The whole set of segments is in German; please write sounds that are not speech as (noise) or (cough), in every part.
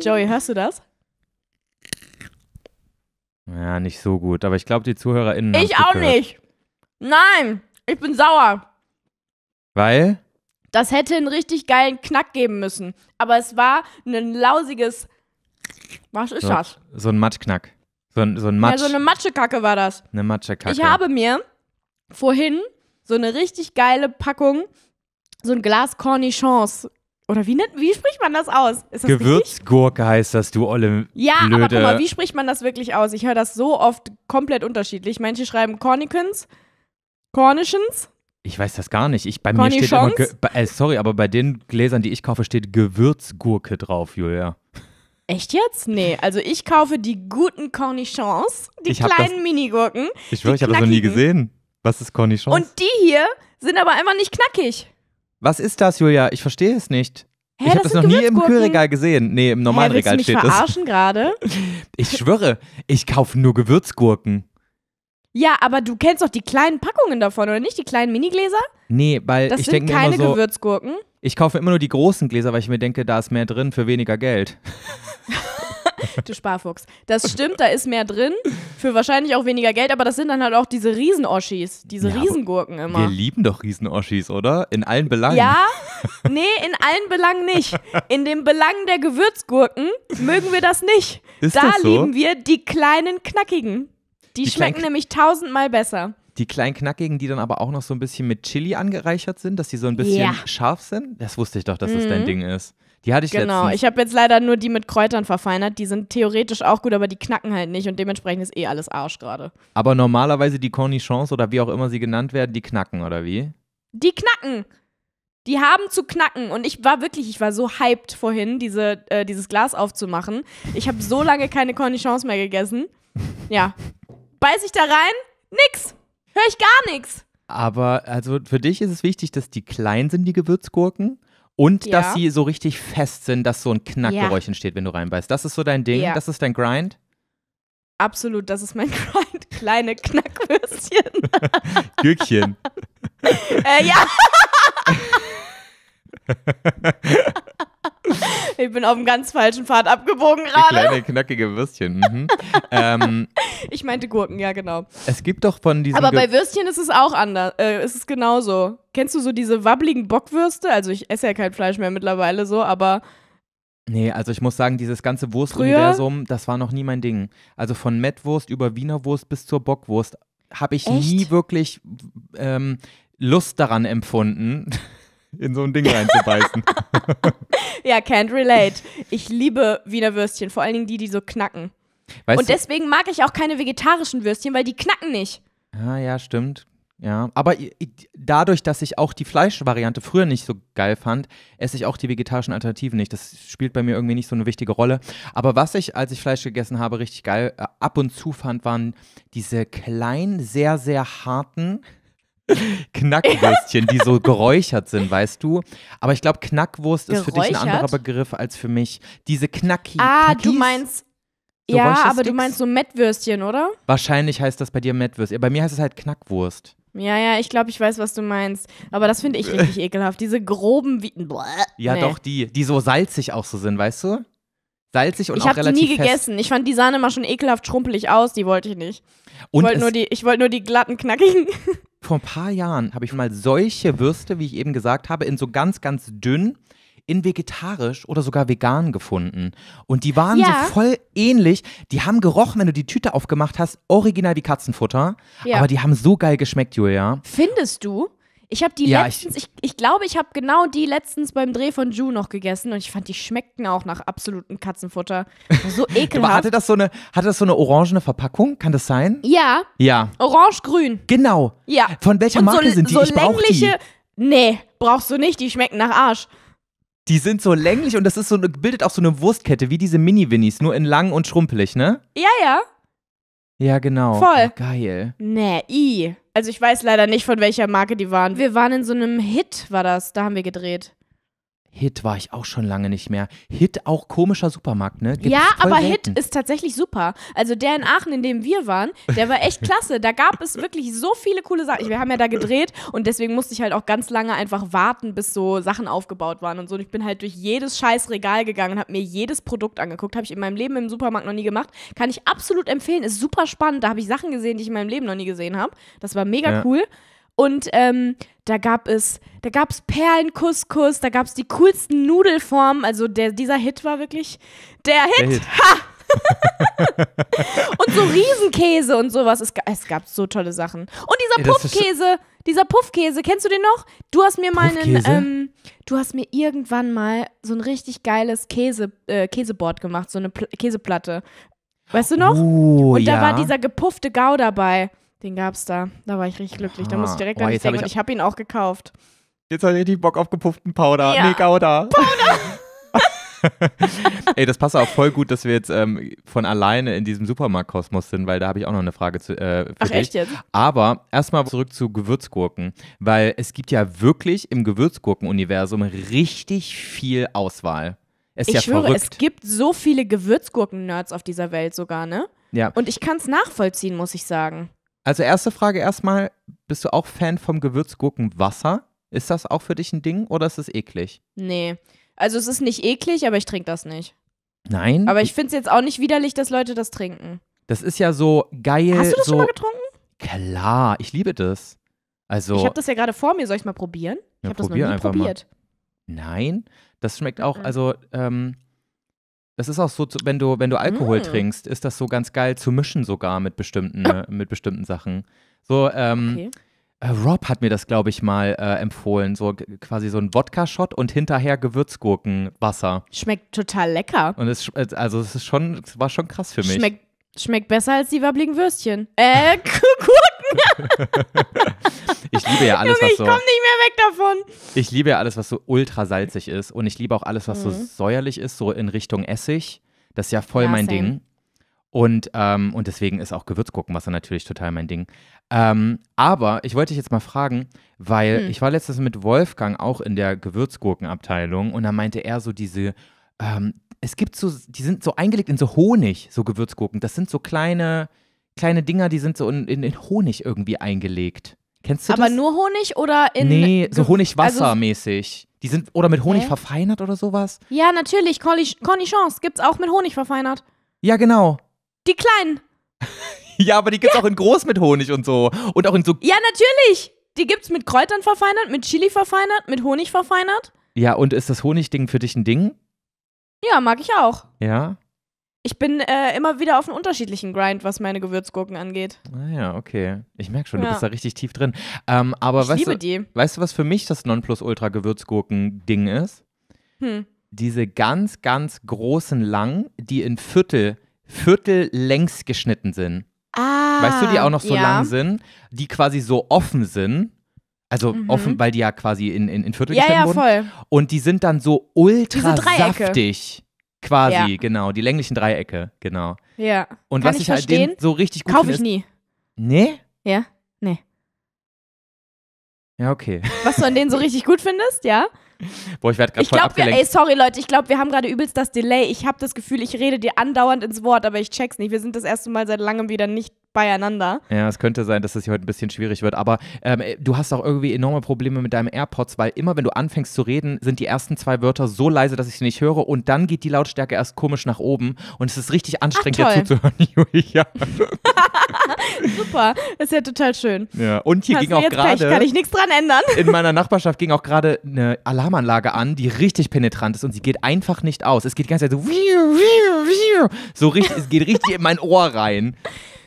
Joey, hörst du das? Ja, nicht so gut. Aber ich glaube, die ZuhörerInnen. Ich auch gehört. nicht. Nein, ich bin sauer. Weil? Das hätte einen richtig geilen Knack geben müssen. Aber es war ein lausiges. Was ist so, das? So ein Matschknack. So ein, so ein Matsch. Ja, so eine Matschekacke war das. Eine Matschekacke. Ich habe mir vorhin so eine richtig geile Packung, so ein Glas Cornichons oder wie, wie spricht man das aus? Das Gewürzgurke richtig? heißt das, du olle Ja, blöde. aber guck mal, wie spricht man das wirklich aus? Ich höre das so oft komplett unterschiedlich. Manche schreiben Cornicans, Cornishans. Ich weiß das gar nicht. Ich, bei mir steht Chance? immer, bei, äh, sorry, aber bei den Gläsern, die ich kaufe, steht Gewürzgurke drauf, Julia. Echt jetzt? Nee, also ich kaufe die guten Cornichons, die ich kleinen das, Minigurken. Ich schwöre, ich habe das noch nie gesehen. Was ist Cornichons? Und die hier sind aber einfach nicht knackig. Was ist das, Julia? Ich verstehe es nicht. Hä, ich habe das, das noch nie im Kühlregal gesehen. Nee, im normalen Hä, Regal du mich steht verarschen das. gerade? (laughs) Ich schwöre, ich kaufe nur Gewürzgurken. Ja, aber du kennst doch die kleinen Packungen davon, oder nicht? Die kleinen Minigläser? Nee, weil das ich denke Das mir keine immer so, Gewürzgurken. Ich kaufe immer nur die großen Gläser, weil ich mir denke, da ist mehr drin für weniger Geld. (laughs) (laughs) du Sparfuchs. Das stimmt, da ist mehr drin, für wahrscheinlich auch weniger Geld, aber das sind dann halt auch diese Riesenoschis, diese ja, Riesengurken immer. Wir lieben doch Riesenoschis, oder? In allen Belangen. Ja, (laughs) nee, in allen Belangen nicht. In dem Belang der Gewürzgurken mögen wir das nicht. Ist da das so? lieben wir die kleinen knackigen. Die, die schmecken klein... nämlich tausendmal besser. Die kleinen knackigen, die dann aber auch noch so ein bisschen mit Chili angereichert sind, dass die so ein bisschen ja. scharf sind? Das wusste ich doch, dass mhm. das dein Ding ist. Die hatte ich Genau, letztens. ich habe jetzt leider nur die mit Kräutern verfeinert. Die sind theoretisch auch gut, aber die knacken halt nicht und dementsprechend ist eh alles Arsch gerade. Aber normalerweise die Cornichons oder wie auch immer sie genannt werden, die knacken, oder wie? Die knacken! Die haben zu knacken und ich war wirklich, ich war so hyped vorhin, diese, äh, dieses Glas aufzumachen. Ich habe so lange keine Cornichons mehr gegessen. (laughs) Ja. Beiß ich da rein? Nix! Hör ich gar nichts! Aber also für dich ist es wichtig, dass die klein sind, die Gewürzgurken? Und ja. dass sie so richtig fest sind, dass so ein Knackgeräusch ja. entsteht, wenn du reinbeißt. Das ist so dein Ding, ja. das ist dein Grind? Absolut, das ist mein (laughs) Grind. Kleine Knackwürstchen. (laughs) Gürkchen. äh, ja. (laughs) (laughs) Ich bin auf dem ganz falschen Pfad abgebogen gerade. Kleine knackige Würstchen. Mhm. ähm, (laughs) ich meinte Gurken, ja genau. Es gibt doch von diesen. Aber bei Würstchen ist es auch anders. Äh, ist es genauso. Kennst du so diese wabbligen Bockwürste? Also ich esse ja kein Fleisch mehr mittlerweile so, aber Nee, also ich muss sagen, dieses ganze Wurstuniversum, das war noch nie mein Ding. Also von Mettwurst über Wienerwurst bis zur Bockwurst habe ich Echt? nie wirklich ähm, Lust daran empfunden in so ein Ding reinzubeißen. (laughs) ja, can't relate. Ich liebe Wiener Würstchen, vor allen Dingen die, die so knacken. Weißt und deswegen mag ich auch keine vegetarischen Würstchen, weil die knacken nicht. Ja, ah, ja, stimmt. Ja, aber dadurch, dass ich auch die Fleischvariante früher nicht so geil fand, esse ich auch die vegetarischen Alternativen nicht. Das spielt bei mir irgendwie nicht so eine wichtige Rolle. Aber was ich, als ich Fleisch gegessen habe, richtig geil äh, ab und zu fand, waren diese kleinen, sehr, sehr harten, (laughs) Knackwürstchen, die so geräuchert sind, weißt du? Aber ich glaube, Knackwurst geräuchert? ist für dich ein anderer Begriff als für mich. Diese knacki. Ah, Knackis? du meinst. So ja, aber du meinst so Mettwürstchen, oder? Wahrscheinlich heißt das bei dir Mettwürstchen. Bei mir heißt es halt Knackwurst. Ja, ja, ich glaube, ich weiß, was du meinst. Aber das finde ich richtig (laughs) ekelhaft. Diese groben Wieten. Ja, nee. doch, die, die so salzig auch so sind, weißt du? Salzig und ich auch relativ Ich habe nie fest. gegessen. Ich fand die Sahne mal schon ekelhaft schrumpelig aus. Die wollte ich nicht. ich wollte nur, wollt nur die glatten, knackigen. (laughs) Vor ein paar Jahren habe ich mal solche Würste, wie ich eben gesagt habe, in so ganz, ganz dünn in vegetarisch oder sogar vegan gefunden. Und die waren ja. so voll ähnlich. Die haben gerochen, wenn du die Tüte aufgemacht hast, original wie Katzenfutter. Ja. Aber die haben so geil geschmeckt, Julia. Findest du? Ich habe die ja, letztens, ich, ich, ich glaube, ich habe genau die letztens beim Dreh von Ju noch gegessen und ich fand, die schmeckten auch nach absolutem Katzenfutter. So ekelhaft. (laughs) Aber hatte das so eine, hatte das so eine orangene Verpackung? Kann das sein? Ja. Ja. Orange-grün. Genau. Ja. Von welcher und Marke so, sind die? So ich längliche. Die. Nee, brauchst du nicht, die schmecken nach Arsch. Die sind so länglich und das ist so bildet auch so eine Wurstkette, wie diese Mini-Winnies, nur in lang und schrumpelig, ne? Ja, ja. Ja, genau. Voll. Oh, geil. Nee, i. Also ich weiß leider nicht, von welcher Marke die waren. Wir waren in so einem Hit, war das. Da haben wir gedreht. Hit war ich auch schon lange nicht mehr. Hit auch komischer Supermarkt, ne? Gibt's ja, aber selten. Hit ist tatsächlich super. Also der in Aachen, in dem wir waren, der war echt (laughs) klasse. Da gab es wirklich so viele coole Sachen. Wir haben ja da gedreht und deswegen musste ich halt auch ganz lange einfach warten, bis so Sachen aufgebaut waren und so. Und ich bin halt durch jedes scheiß Regal gegangen und habe mir jedes Produkt angeguckt. Habe ich in meinem Leben im Supermarkt noch nie gemacht. Kann ich absolut empfehlen. Ist super spannend. Da habe ich Sachen gesehen, die ich in meinem Leben noch nie gesehen habe. Das war mega ja. cool. Und ähm, da gab es, da gab es Perlenkuskus, da gab es die coolsten Nudelformen. Also der, dieser Hit war wirklich der Hit. Der Hit. Ha! (laughs) und so Riesenkäse und sowas. Es, es, gab so tolle Sachen. Und dieser Puffkäse, dieser Puffkäse, kennst du den noch? Du hast mir mal einen, ähm, du hast mir irgendwann mal so ein richtig geiles Käse, äh, Käseboard gemacht, so eine Pl Käseplatte. Weißt du noch? Uh, und da ja. war dieser gepuffte Gau dabei. Den gab's da. Da war ich richtig glücklich. Da musste ich direkt oh, an dich denken. Hab ich, ich habe ihn auch gekauft. Jetzt habe ich richtig Bock auf gepufften Powder. Ja. Nee, Gouda. Powder! (laughs) (laughs) Ey, das passt auch voll gut, dass wir jetzt ähm, von alleine in diesem Supermarktkosmos sind, weil da habe ich auch noch eine Frage zu, äh, für Ach, dich. Echt jetzt? Aber erstmal zurück zu Gewürzgurken, weil es gibt ja wirklich im Gewürzgurken-Universum richtig viel Auswahl. Ist ich ja schwöre, verrückt. es gibt so viele Gewürzgurken-Nerds auf dieser Welt sogar, ne? Ja. Und ich kann es nachvollziehen, muss ich sagen. Also erste Frage erstmal, bist du auch Fan vom Gewürz Gurkenwasser? Ist das auch für dich ein Ding oder ist es eklig? Nee. Also es ist nicht eklig, aber ich trinke das nicht. Nein. Aber ich finde es jetzt auch nicht widerlich, dass Leute das trinken. Das ist ja so geil. Hast du das so schon mal getrunken? Klar, ich liebe das. Also, ich habe das ja gerade vor mir, soll ich mal probieren? Ich ja, habe das noch nie probiert. Mal. Nein, das schmeckt auch, also ähm, das ist auch so, wenn du, wenn du Alkohol mm. trinkst, ist das so ganz geil zu mischen sogar mit bestimmten, (coughs) mit bestimmten Sachen. So, ähm, okay. äh, Rob hat mir das, glaube ich, mal äh, empfohlen. So quasi so ein Wodka-Shot und hinterher Gewürzgurkenwasser. Schmeckt total lecker. Und es, äh, also es ist schon, es war schon krass für mich. Schmeckt, schmeckt besser als die wabbligen Würstchen. Äh, (laughs) Gurken. (laughs) ich liebe ja alles, Junge, was so. Ich komme nicht mehr weg davon. Ich liebe ja alles, was so ultra salzig ist. Und ich liebe auch alles, was mhm. so säuerlich ist, so in Richtung Essig. Das ist ja voll ja, mein same. Ding. Und, ähm, und deswegen ist auch Gewürzgurkenwasser natürlich total mein Ding. Ähm, aber ich wollte dich jetzt mal fragen, weil hm. ich war letztens mit Wolfgang auch in der Gewürzgurkenabteilung und da meinte er so diese, ähm, es gibt so, die sind so eingelegt in so Honig, so Gewürzgurken. Das sind so kleine, kleine Dinger, die sind so in, in, in Honig irgendwie eingelegt. Kennst du Aber das? Aber nur Honig oder in. Nee, so Honigwassermäßig. Also die sind oder mit Honig Hä? verfeinert oder sowas? Ja, natürlich. Cornichons gibt's auch mit Honig verfeinert. Ja, genau. Die kleinen. (laughs) ja, aber die gibt's ja. auch in groß mit Honig und so. Und auch in so. Ja, natürlich. Die gibt's mit Kräutern verfeinert, mit Chili verfeinert, mit Honig verfeinert. Ja, und ist das Honigding für dich ein Ding? Ja, mag ich auch. Ja. Ich bin äh, immer wieder auf einem unterschiedlichen Grind, was meine Gewürzgurken angeht. Naja, ah okay. Ich merke schon, du bist da richtig tief drin. Ähm, aber ich weißt liebe du, die. Weißt du, was für mich das Nonplusultra-Gewürzgurken-Ding ist? Hm. Diese ganz, ganz großen Langen, die in Viertel, Viertel längs geschnitten sind. Ah, weißt du, die auch noch so ja. lang sind, die quasi so offen sind. Also mhm. offen, weil die ja quasi in, in, in Viertel ja, geschnitten ja, wurden. Voll. Und die sind dann so ultra saftig. Quasi, ja. genau. Die länglichen Dreiecke, genau. Ja. Und Kann was ich, ich halt dem so richtig gut Kaufe ich nie. Nee? Ja, nee. Ja, okay. (laughs) Was du an denen so richtig gut findest, ja? Boah, ich werde gerade voll glaub, abgelenkt. Wir, ey, sorry Leute, ich glaube, wir haben gerade übelst das Delay. Ich habe das Gefühl, ich rede dir andauernd ins Wort, aber ich check's nicht. Wir sind das erste Mal seit langem wieder nicht beieinander. Ja, es könnte sein, dass das hier heute ein bisschen schwierig wird, aber ähm, äh, du hast auch irgendwie enorme Probleme mit deinem AirPods, weil immer, wenn du anfängst zu reden, sind die ersten zwei Wörter so leise, dass ich sie nicht höre und dann geht die Lautstärke erst komisch nach oben und es ist richtig anstrengend, Ach, dir zuzuhören, (laughs) Julia. (laughs) Super, das ist ja total schön. Ja, und hier hast ging auch gerade. Kann ich nichts dran ändern. in meiner Nachbarschaft ging auch gerade eine Alarmanlage an, die richtig penetrant ist und sie geht einfach nicht aus. Es geht die ganze Zeit so, so richtig, es geht richtig in mein Ohr rein.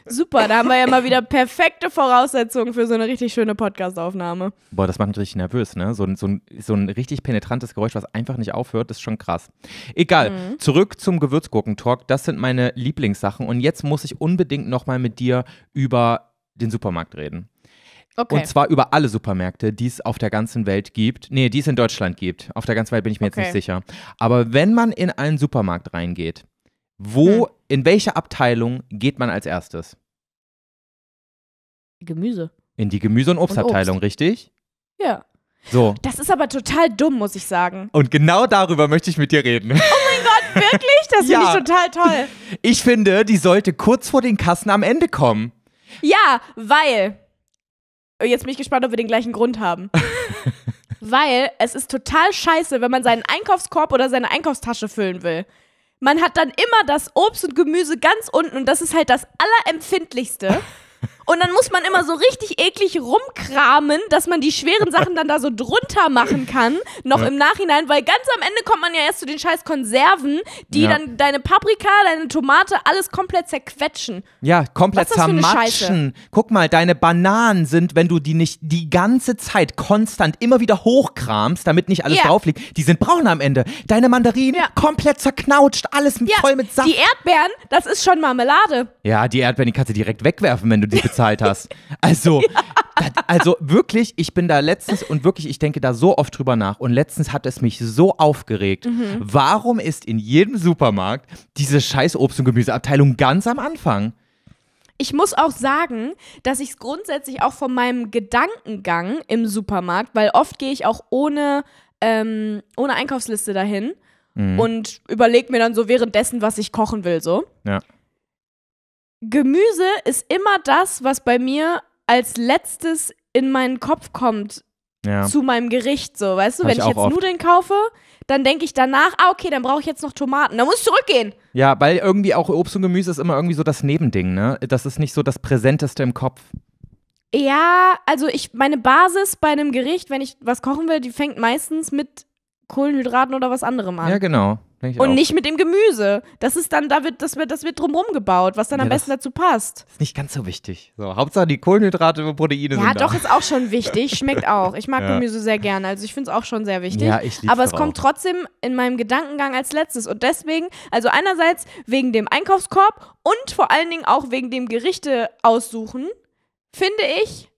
Super, da haben wir ja mal wieder perfekte Voraussetzungen für so eine richtig schöne Podcastaufnahme. Boah, das macht mich richtig nervös, ne? So, so, so ein richtig penetrantes Geräusch, was einfach nicht aufhört, ist schon krass. Egal, mhm. zurück zum Gewürzgurkentalk. Das sind meine Lieblingssachen. Und jetzt muss ich unbedingt nochmal mit dir über den Supermarkt reden. Okay. Und zwar über alle Supermärkte, die es auf der ganzen Welt gibt. Nee, die es in Deutschland gibt. Auf der ganzen Welt bin ich mir okay. jetzt nicht sicher. Aber wenn man in einen Supermarkt reingeht, wo, hm. in welche Abteilung geht man als erstes? Gemüse. In die Gemüse- und Obstabteilung, Obst. richtig? Ja. So. Das ist aber total dumm, muss ich sagen. Und genau darüber möchte ich mit dir reden. Oh mein Gott, (laughs) wirklich? Das ja. finde ich total toll. (laughs) Ich finde, die sollte kurz vor den Kassen am Ende kommen. Ja, weil. Jetzt bin ich gespannt, ob wir den gleichen Grund haben. (laughs) weil es ist total scheiße, wenn man seinen Einkaufskorb oder seine Einkaufstasche füllen will man hat dann immer das Obst und Gemüse ganz unten und das ist halt das Allerempfindlichste. (laughs) Und dann muss man immer so richtig eklig rumkramen, dass man die schweren Sachen dann da so drunter machen kann, noch ja. im Nachhinein, weil ganz am Ende kommt man ja erst zu den scheiß Konserven, die ja. dann deine Paprika, deine Tomate, alles komplett zerquetschen. Ja, komplett zermatschen. Guck mal, deine Bananen sind, wenn du die nicht die ganze Zeit konstant immer wieder hochkramst, damit nicht alles ja. drauf liegt, die sind braun am Ende. Deine Mandarinen komplett zerknautscht, alles voll mit Saft. Die Erdbeeren, das ist schon Marmelade. Ja, die Erdbeeren, die kannst du direkt wegwerfen, wenn du die bezahlt hast. (laughs) Also, ja. das, also wirklich, ich bin da letztens und wirklich, ich denke da so oft drüber nach und letztens hat es mich so aufgeregt. Mhm. Warum ist in jedem Supermarkt diese scheiß Obst- und Gemüseabteilung ganz am Anfang? Ich muss auch sagen, dass ich es grundsätzlich auch von meinem Gedankengang im Supermarkt, weil oft gehe ich auch ohne, ähm, ohne Einkaufsliste dahin mhm. und überlege mir dann so währenddessen, was ich kochen will, so. Ja. Gemüse ist immer das, was bei mir als letztes in meinen Kopf kommt ja. zu meinem Gericht. So, weißt du, Hab wenn ich, ich jetzt oft. Nudeln kaufe, dann denke ich danach, ah, okay, dann brauche ich jetzt noch Tomaten. Dann muss ich zurückgehen. Ja, weil irgendwie auch Obst und Gemüse ist immer irgendwie so das Nebending, ne? Das ist nicht so das Präsenteste im Kopf. Ja, also ich, meine Basis bei einem Gericht, wenn ich was kochen will, die fängt meistens mit Kohlenhydraten oder was anderem an. Ja, genau. Und auch. nicht mit dem Gemüse. Das ist dann, da wird, das wird, das wird drumherum gebaut, was dann ja, am besten dazu passt. Ist nicht ganz so wichtig. So, Hauptsache die Kohlenhydrate und Proteine ja, sind. Ja, doch, da. ist auch schon wichtig. Schmeckt (laughs) auch. Ich mag ja. Gemüse sehr gerne. Also ich finde es auch schon sehr wichtig. Ja, ich Aber es auch. kommt trotzdem in meinem Gedankengang als letztes. Und deswegen, also einerseits wegen dem Einkaufskorb und vor allen Dingen auch wegen dem Gerichte aussuchen, finde ich,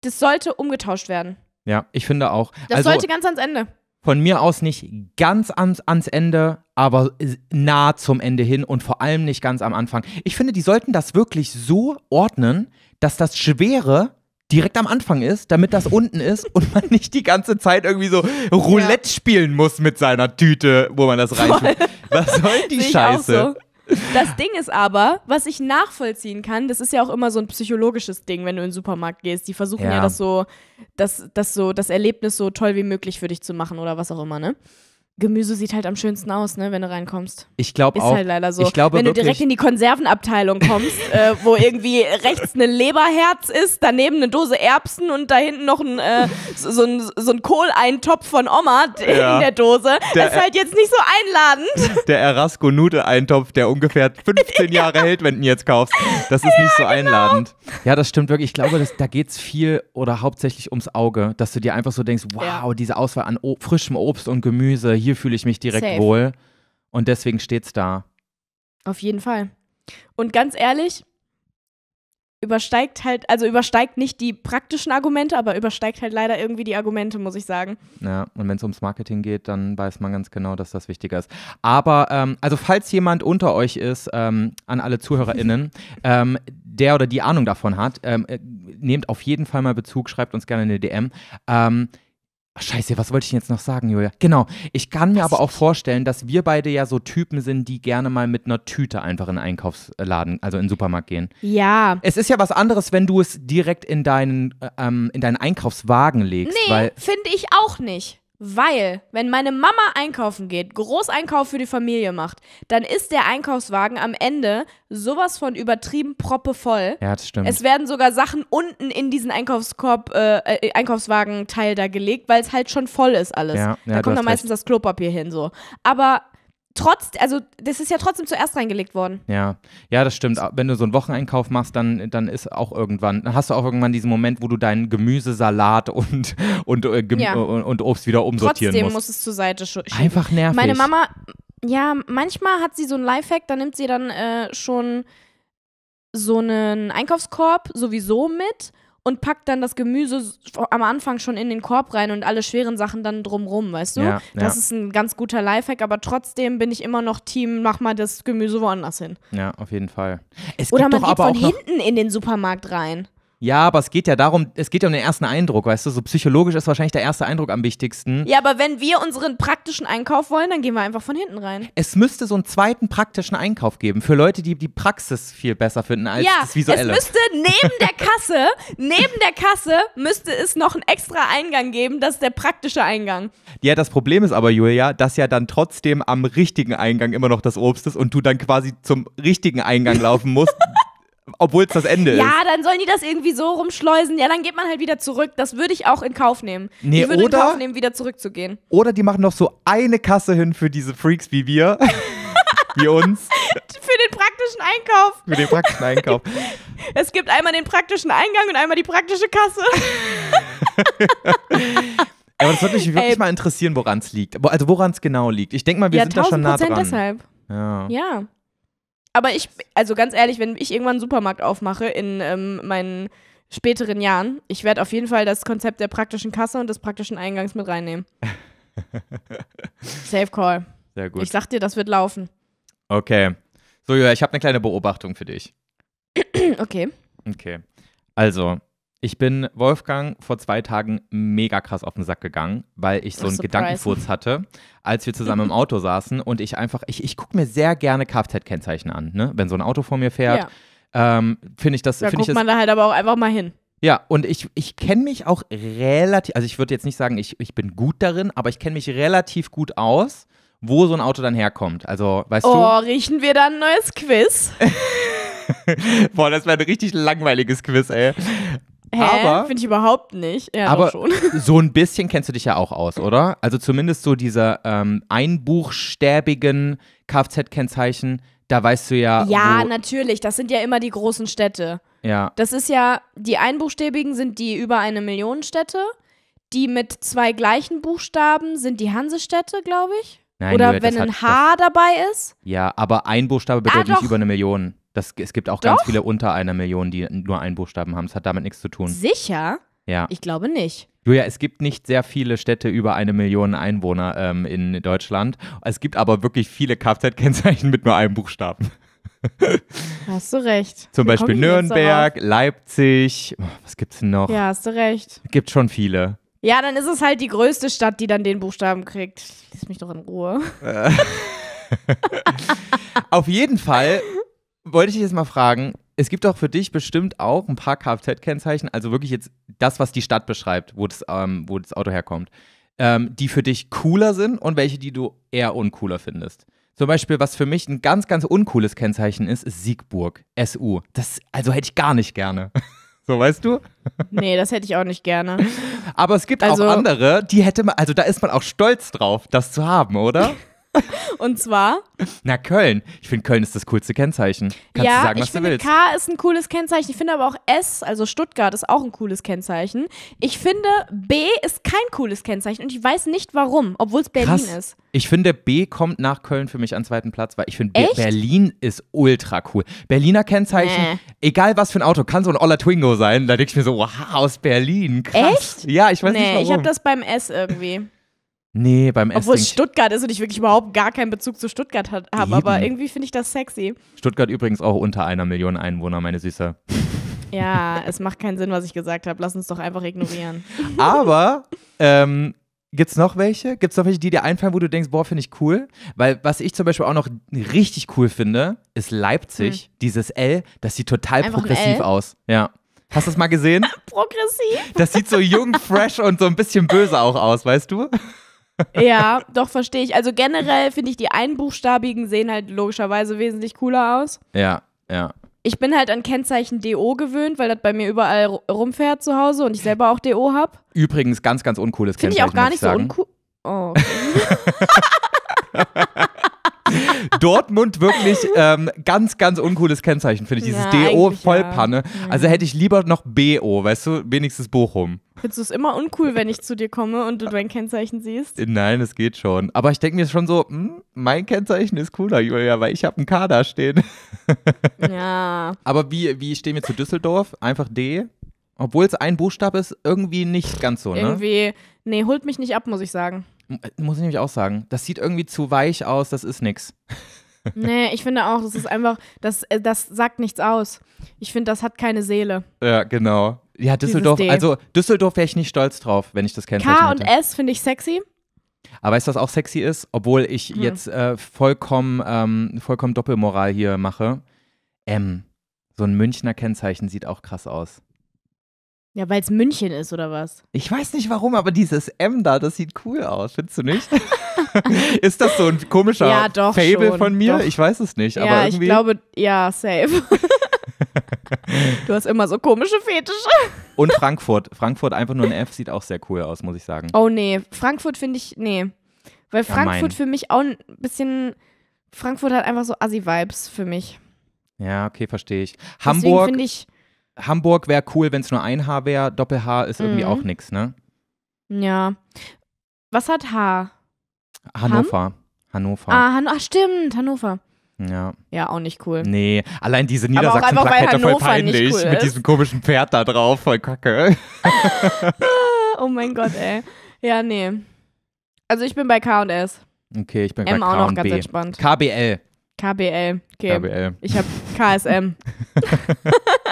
das sollte umgetauscht werden. Ja, ich finde auch. Das also, sollte ganz ans Ende von mir aus nicht ganz ans, ans, Ende, aber nah zum Ende hin und vor allem nicht ganz am Anfang. Ich finde, die sollten das wirklich so ordnen, dass das Schwere direkt am Anfang ist, damit das unten ist (laughs) und man nicht die ganze Zeit irgendwie so Roulette ja. spielen muss mit seiner Tüte, wo man das reintut. Was soll die Scheiße? So. Das Ding ist aber, was ich nachvollziehen kann, das ist ja auch immer so ein psychologisches Ding, wenn du in den Supermarkt gehst. Die versuchen ja, ja das so, das, das so, das Erlebnis so toll wie möglich für dich zu machen oder was auch immer, ne? Gemüse sieht halt am schönsten aus, ne, wenn du reinkommst. Ich glaube auch. Ist halt leider so. Ich glaube wenn du direkt in die Konservenabteilung kommst, (laughs) äh, wo irgendwie rechts ein Leberherz ist, daneben eine Dose Erbsen und da hinten noch ein, äh, so, so, ein, so ein Kohleintopf von Oma ja. in der Dose. Der das ist halt jetzt nicht so einladend. (laughs) Der Erasco Nudeleintopf, der ungefähr 15 (laughs) Jahre hält, wenn du ihn jetzt kaufst. Das ist ja, nicht so genau. einladend. Ja, das stimmt wirklich. Ich glaube, das, da geht es viel oder hauptsächlich ums Auge, dass du dir einfach so denkst, wow, ja. diese Auswahl an o frischem Obst und Gemüse hier fühle ich mich direkt Safe. wohl. Und deswegen steht's da. Auf jeden Fall. Und ganz ehrlich, übersteigt halt, also übersteigt nicht die praktischen Argumente, aber übersteigt halt leider irgendwie die Argumente, muss ich sagen. Ja, und wenn es ums Marketing geht, dann weiß man ganz genau, dass das wichtiger ist. Aber, ähm, also falls jemand unter euch ist, ähm, an alle ZuhörerInnen, (laughs) ähm, der oder die Ahnung davon hat, ähm, äh, nehmt auf jeden Fall mal Bezug, schreibt uns gerne eine DM. Ähm, scheiße, was wollte ich denn jetzt noch sagen, Julia? Genau, ich kann mir das aber auch vorstellen, dass wir beide ja so Typen sind, die gerne mal mit einer Tüte einfach in den Einkaufsladen, also in den Supermarkt gehen. Ja. Es ist ja was anderes, wenn du es direkt in deinen, äh, ähm, in deinen Einkaufswagen legst. Nee, finde ich auch nicht. Weil, wenn meine Mama einkaufen geht, Großeinkauf für die Familie macht, dann ist der Einkaufswagen am Ende sowas von übertrieben proppevoll. Ja, das stimmt. Es werden sogar Sachen unten in diesen Einkaufskorb, äh, äh Einkaufswagenteil da gelegt, weil es halt schon voll ist alles. Ja, ja, da kommt dann meistens recht. das Klopapier hin so. Aber trotz, also das ist ja trotzdem zuerst reingelegt worden. Ja, ja, das stimmt. Wenn du so einen Wocheneinkauf machst, dann, dann ist auch irgendwann, dann hast du auch irgendwann diesen Moment, wo du deinen Gemüsesalat und, (laughs) und, äh, Gemü ja. und, äh, und, Obst wieder umsortieren trotzdem musst. Trotzdem muss es zur Seite schieben. Einfach nervig. Meine Mama, ja, manchmal hat sie so einen Lifehack, da nimmt sie dann äh, schon so einen Einkaufskorb sowieso mit und packt dann das Gemüse am Anfang schon in den Korb rein und alle schweren Sachen dann drumrum, weißt du? Ja, das ja. ist ein ganz guter Lifehack, aber trotzdem bin ich immer noch Team, mach mal das Gemüse woanders hin. Ja, auf jeden Fall. Es Oder man geht von hinten in den Supermarkt rein. Ja, aber es geht ja darum, es geht ja um den ersten Eindruck, weißt du? So psychologisch ist wahrscheinlich der erste Eindruck am wichtigsten. Ja, aber wenn wir unseren praktischen Einkauf wollen, dann gehen wir einfach von hinten rein. Es müsste so einen zweiten praktischen Einkauf geben für Leute, die die Praxis viel besser finden als ja, das Visuelle. Ja, Es müsste neben der Kasse, neben der Kasse müsste es noch einen extra Eingang geben, das ist der praktische Eingang. Ja, das Problem ist aber, Julia, dass ja dann trotzdem am richtigen Eingang immer noch das Obst ist und du dann quasi zum richtigen Eingang laufen musst, (laughs) obwohl es das Ende ja, ist. Ja, dann sollen die das irgendwie so rumschleusen. Ja, dann geht man halt wieder zurück. Das würde ich auch in Kauf nehmen. Nee, ich würde oder, in Kauf nehmen, wieder zurückzugehen. Oder die machen noch so eine Kasse hin für diese Freaks wie wir. (laughs) wie uns. Für den praktischen Einkauf. Für den praktischen Einkauf. (laughs) Es gibt einmal den praktischen Eingang und einmal die praktische Kasse. (laughs) Aber das würde mich wirklich Ey. mal interessieren, woran es liegt. Also woran es genau liegt. Ich denke mal, wir ja, sind da schon nah dran. deshalb. Ja. ja aber ich, also ganz ehrlich, wenn ich irgendwann einen Supermarkt aufmache in ähm, meinen späteren Jahren, ich werde auf jeden Fall das Konzept der praktischen Kasse und des praktischen Eingangs mit reinnehmen. (laughs) Safe Call. Sehr gut. Ich sag dir, das wird laufen. Okay. So, ja, ich habe eine kleine Beobachtung für dich. (clears throat) okay. Okay. Also, ich bin Wolfgang vor zwei Tagen mega krass auf den Sack gegangen, weil ich so einen Gedankenfurz hatte, als wir zusammen im (laughs) Auto saßen und ich einfach, ich, ich gucke mir sehr gerne Kfz-Kennzeichen an, ne? wenn so ein Auto vor mir fährt. Ja. Ähm, finde ich das. Da guckt das, man da halt aber auch einfach mal hin. Ja, und ich, ich kenne mich auch relativ, also ich würde jetzt nicht sagen, ich, ich bin gut darin, aber ich kenne mich relativ gut aus, wo so ein Auto dann herkommt. Also, weißt oh, du. Oh, riechen wir da ein neues Quiz? (laughs) Boah, das wäre ein richtig langweiliges Quiz, ey. Aber finde ich überhaupt nicht. Ja, aber schon. (laughs) so ein bisschen kennst du dich ja auch aus, oder? Also zumindest so dieser ähm, einbuchstäbigen Kfz-Kennzeichen, da weißt du ja. Ja, natürlich. Das sind ja immer die großen Städte. Ja. Das ist ja, die einbuchstäbigen sind die über eine Million Städte. Die mit zwei gleichen Buchstaben sind die Hansestädte, glaube ich. Nein, Oder Julia, wenn ein hat, H dabei ist. Ja, aber ein Buchstabe bedeutet ah, nicht über eine Million. Das, es gibt auch Doch? ganz viele unter einer Million, die nur einen Buchstaben haben. Es hat damit nichts zu tun. Sicher? Ja. Ich glaube nicht. Julia, es gibt nicht sehr viele Städte über eine Million Einwohner ähm, in Deutschland. Es gibt aber wirklich viele Kfz-Kennzeichen mit nur einem Buchstaben. (laughs) Hast du recht. Zum Wie Beispiel Nürnberg, Leipzig. Oh, was gibt's denn noch? Ja, hast du recht. Gibt schon viele. Ja, dann ist es halt die größte Stadt, die dann den Buchstaben kriegt. Lass mich doch in Ruhe. Äh. (laughs) Auf jeden Fall wollte ich jetzt mal fragen, es gibt auch für dich bestimmt auch ein paar Kfz-Kennzeichen, also wirklich jetzt das, was die Stadt beschreibt, wo das, ähm, wo das Auto herkommt, ähm, die für dich cooler sind und welche, die du eher uncooler findest. Zum Beispiel, was für mich ein ganz, ganz uncooles Kennzeichen ist, ist Siegburg, SU. Das, also hätte ich gar nicht gerne. (laughs) So, weißt du? Nee, das hätte ich auch nicht gerne. (laughs) Aber es gibt also, auch andere, die hätte man, also da ist man auch stolz drauf, das zu haben, oder? (laughs) (laughs) Und zwar? Na, Köln. Ich finde, Köln ist das coolste Kennzeichen. Kannst ja, du sagen, was ich du finde, willst. K ist ein cooles Kennzeichen. Ich finde aber auch S, also Stuttgart, ist auch ein cooles Kennzeichen. Ich finde, B ist kein cooles Kennzeichen und ich weiß nicht warum, obwohl es Berlin Krass. ist. Ich finde, B kommt nach Köln für mich an zweiten Platz, weil ich finde, Berlin ist ultra cool. Berliner Kennzeichen, nee. egal was für ein Auto, kann so ein Olla Twingo sein. Da denke ich mir so, wow, aus Berlin, krass. Echt? Ja, ich weiß nee, nicht warum. Ich habe das beim S irgendwie. Nee, beim Obwohl Essen. Obwohl es Stuttgart ist und ich wirklich überhaupt gar keinen Bezug zu Stuttgart habe, aber irgendwie finde ich das sexy. Stuttgart übrigens auch unter einer Million Einwohner, meine Süße. Ja, (laughs) es macht keinen Sinn, was ich gesagt habe. Lass uns doch einfach ignorieren. (laughs) Aber ähm, gibt es noch welche? Gibt es noch welche, die dir einfallen, wo du denkst, boah, finde ich cool? Weil was ich zum Beispiel auch noch richtig cool finde, ist Leipzig. Hm. Dieses L, das sieht total einfach progressiv aus. Ja. Hast du das mal gesehen? (laughs) Progressiv. Das sieht so jung, fresh und so ein bisschen böse auch aus, weißt du? ja, doch verstehe ich. Also generell finde ich, die einbuchstabigen sehen halt logischerweise wesentlich cooler aus. Ja, ja. Ich bin halt an Kennzeichen DO gewöhnt, weil das bei mir überall rumfährt zu Hause und ich selber auch DO habe. Übrigens ganz, ganz uncooles Find Kennzeichen. Finde ich auch gar nicht so uncool. Oh. Okay. (laughs) (laughs) (laughs) Dortmund wirklich ähm, ganz, ganz uncooles Kennzeichen, finde ich. Dieses ja, DO Vollpanne. Ja. Also mhm. hätte ich lieber noch BO, weißt du, wenigstens Bochum. Findest du es immer uncool, wenn ich zu dir komme und du dein Kennzeichen siehst? Äh, nein, es geht schon. Aber ich denke mir schon so, hm, mein Kennzeichen ist cooler, Julia, weil ich habe ein K da stehen. (laughs) Ja. Aber wie, wie stehen wir zu Düsseldorf? Einfach D? Obwohl es ein Buchstabe ist, irgendwie nicht ganz so, ne? Irgendwie, nee, holt mich nicht ab, muss ich sagen. Muss ich nämlich auch sagen. Das sieht irgendwie zu weich aus, das ist nix. (laughs) Nee, ich finde auch, das ist einfach, das, äh, das sagt nichts aus. Ich finde, das hat keine Seele. Ja, genau. Ja, Düsseldorf, also Düsseldorf wäre ich nicht stolz drauf, wenn ich das kennzeichne. K und hätte. S finde ich sexy. Aber weißt du, was auch sexy ist? Obwohl ich hm. jetzt äh, vollkommen, ähm, vollkommen Doppelmoral hier mache. M. So ein Münchner Kennzeichen sieht auch krass aus. Ja, weil es München ist oder was? Ich weiß nicht warum, aber dieses M da, das sieht cool aus, findest du nicht? (laughs) ist das so ein komischer ja, doch, Fable schon, von mir? Doch. Ich weiß es nicht, ja, aber irgendwie. Ich glaube, ja, safe. (laughs) du hast immer so komische Fetische. Und Frankfurt. Frankfurt einfach nur ein F sieht auch sehr cool aus, muss ich sagen. Oh nee, Frankfurt finde ich, nee. Weil Frankfurt ja, für mich auch ein bisschen. Frankfurt hat einfach so Assi-Vibes für mich. Ja, okay, verstehe ich. Deswegen Hamburg. finde ich Hamburg wäre cool, wenn es nur ein H wäre. Doppel-H ist irgendwie mhm. auch nix, ne? Ja. Was hat H? Hannover. Ham? Hannover. Ah, Han Ach, stimmt, Hannover. Ja. Ja, auch nicht cool. Nee, allein diese Niedersachsen-Plakette voll peinlich cool mit diesem komischen Pferd da drauf, voll kacke. (laughs) oh mein Gott, ey. Ja, nee. Also ich bin bei K&S. Okay, ich bin M bei K&B. auch noch ganz entspannt. KBL. KBL. Okay. KBL. Ich habe KSM. (laughs) (laughs)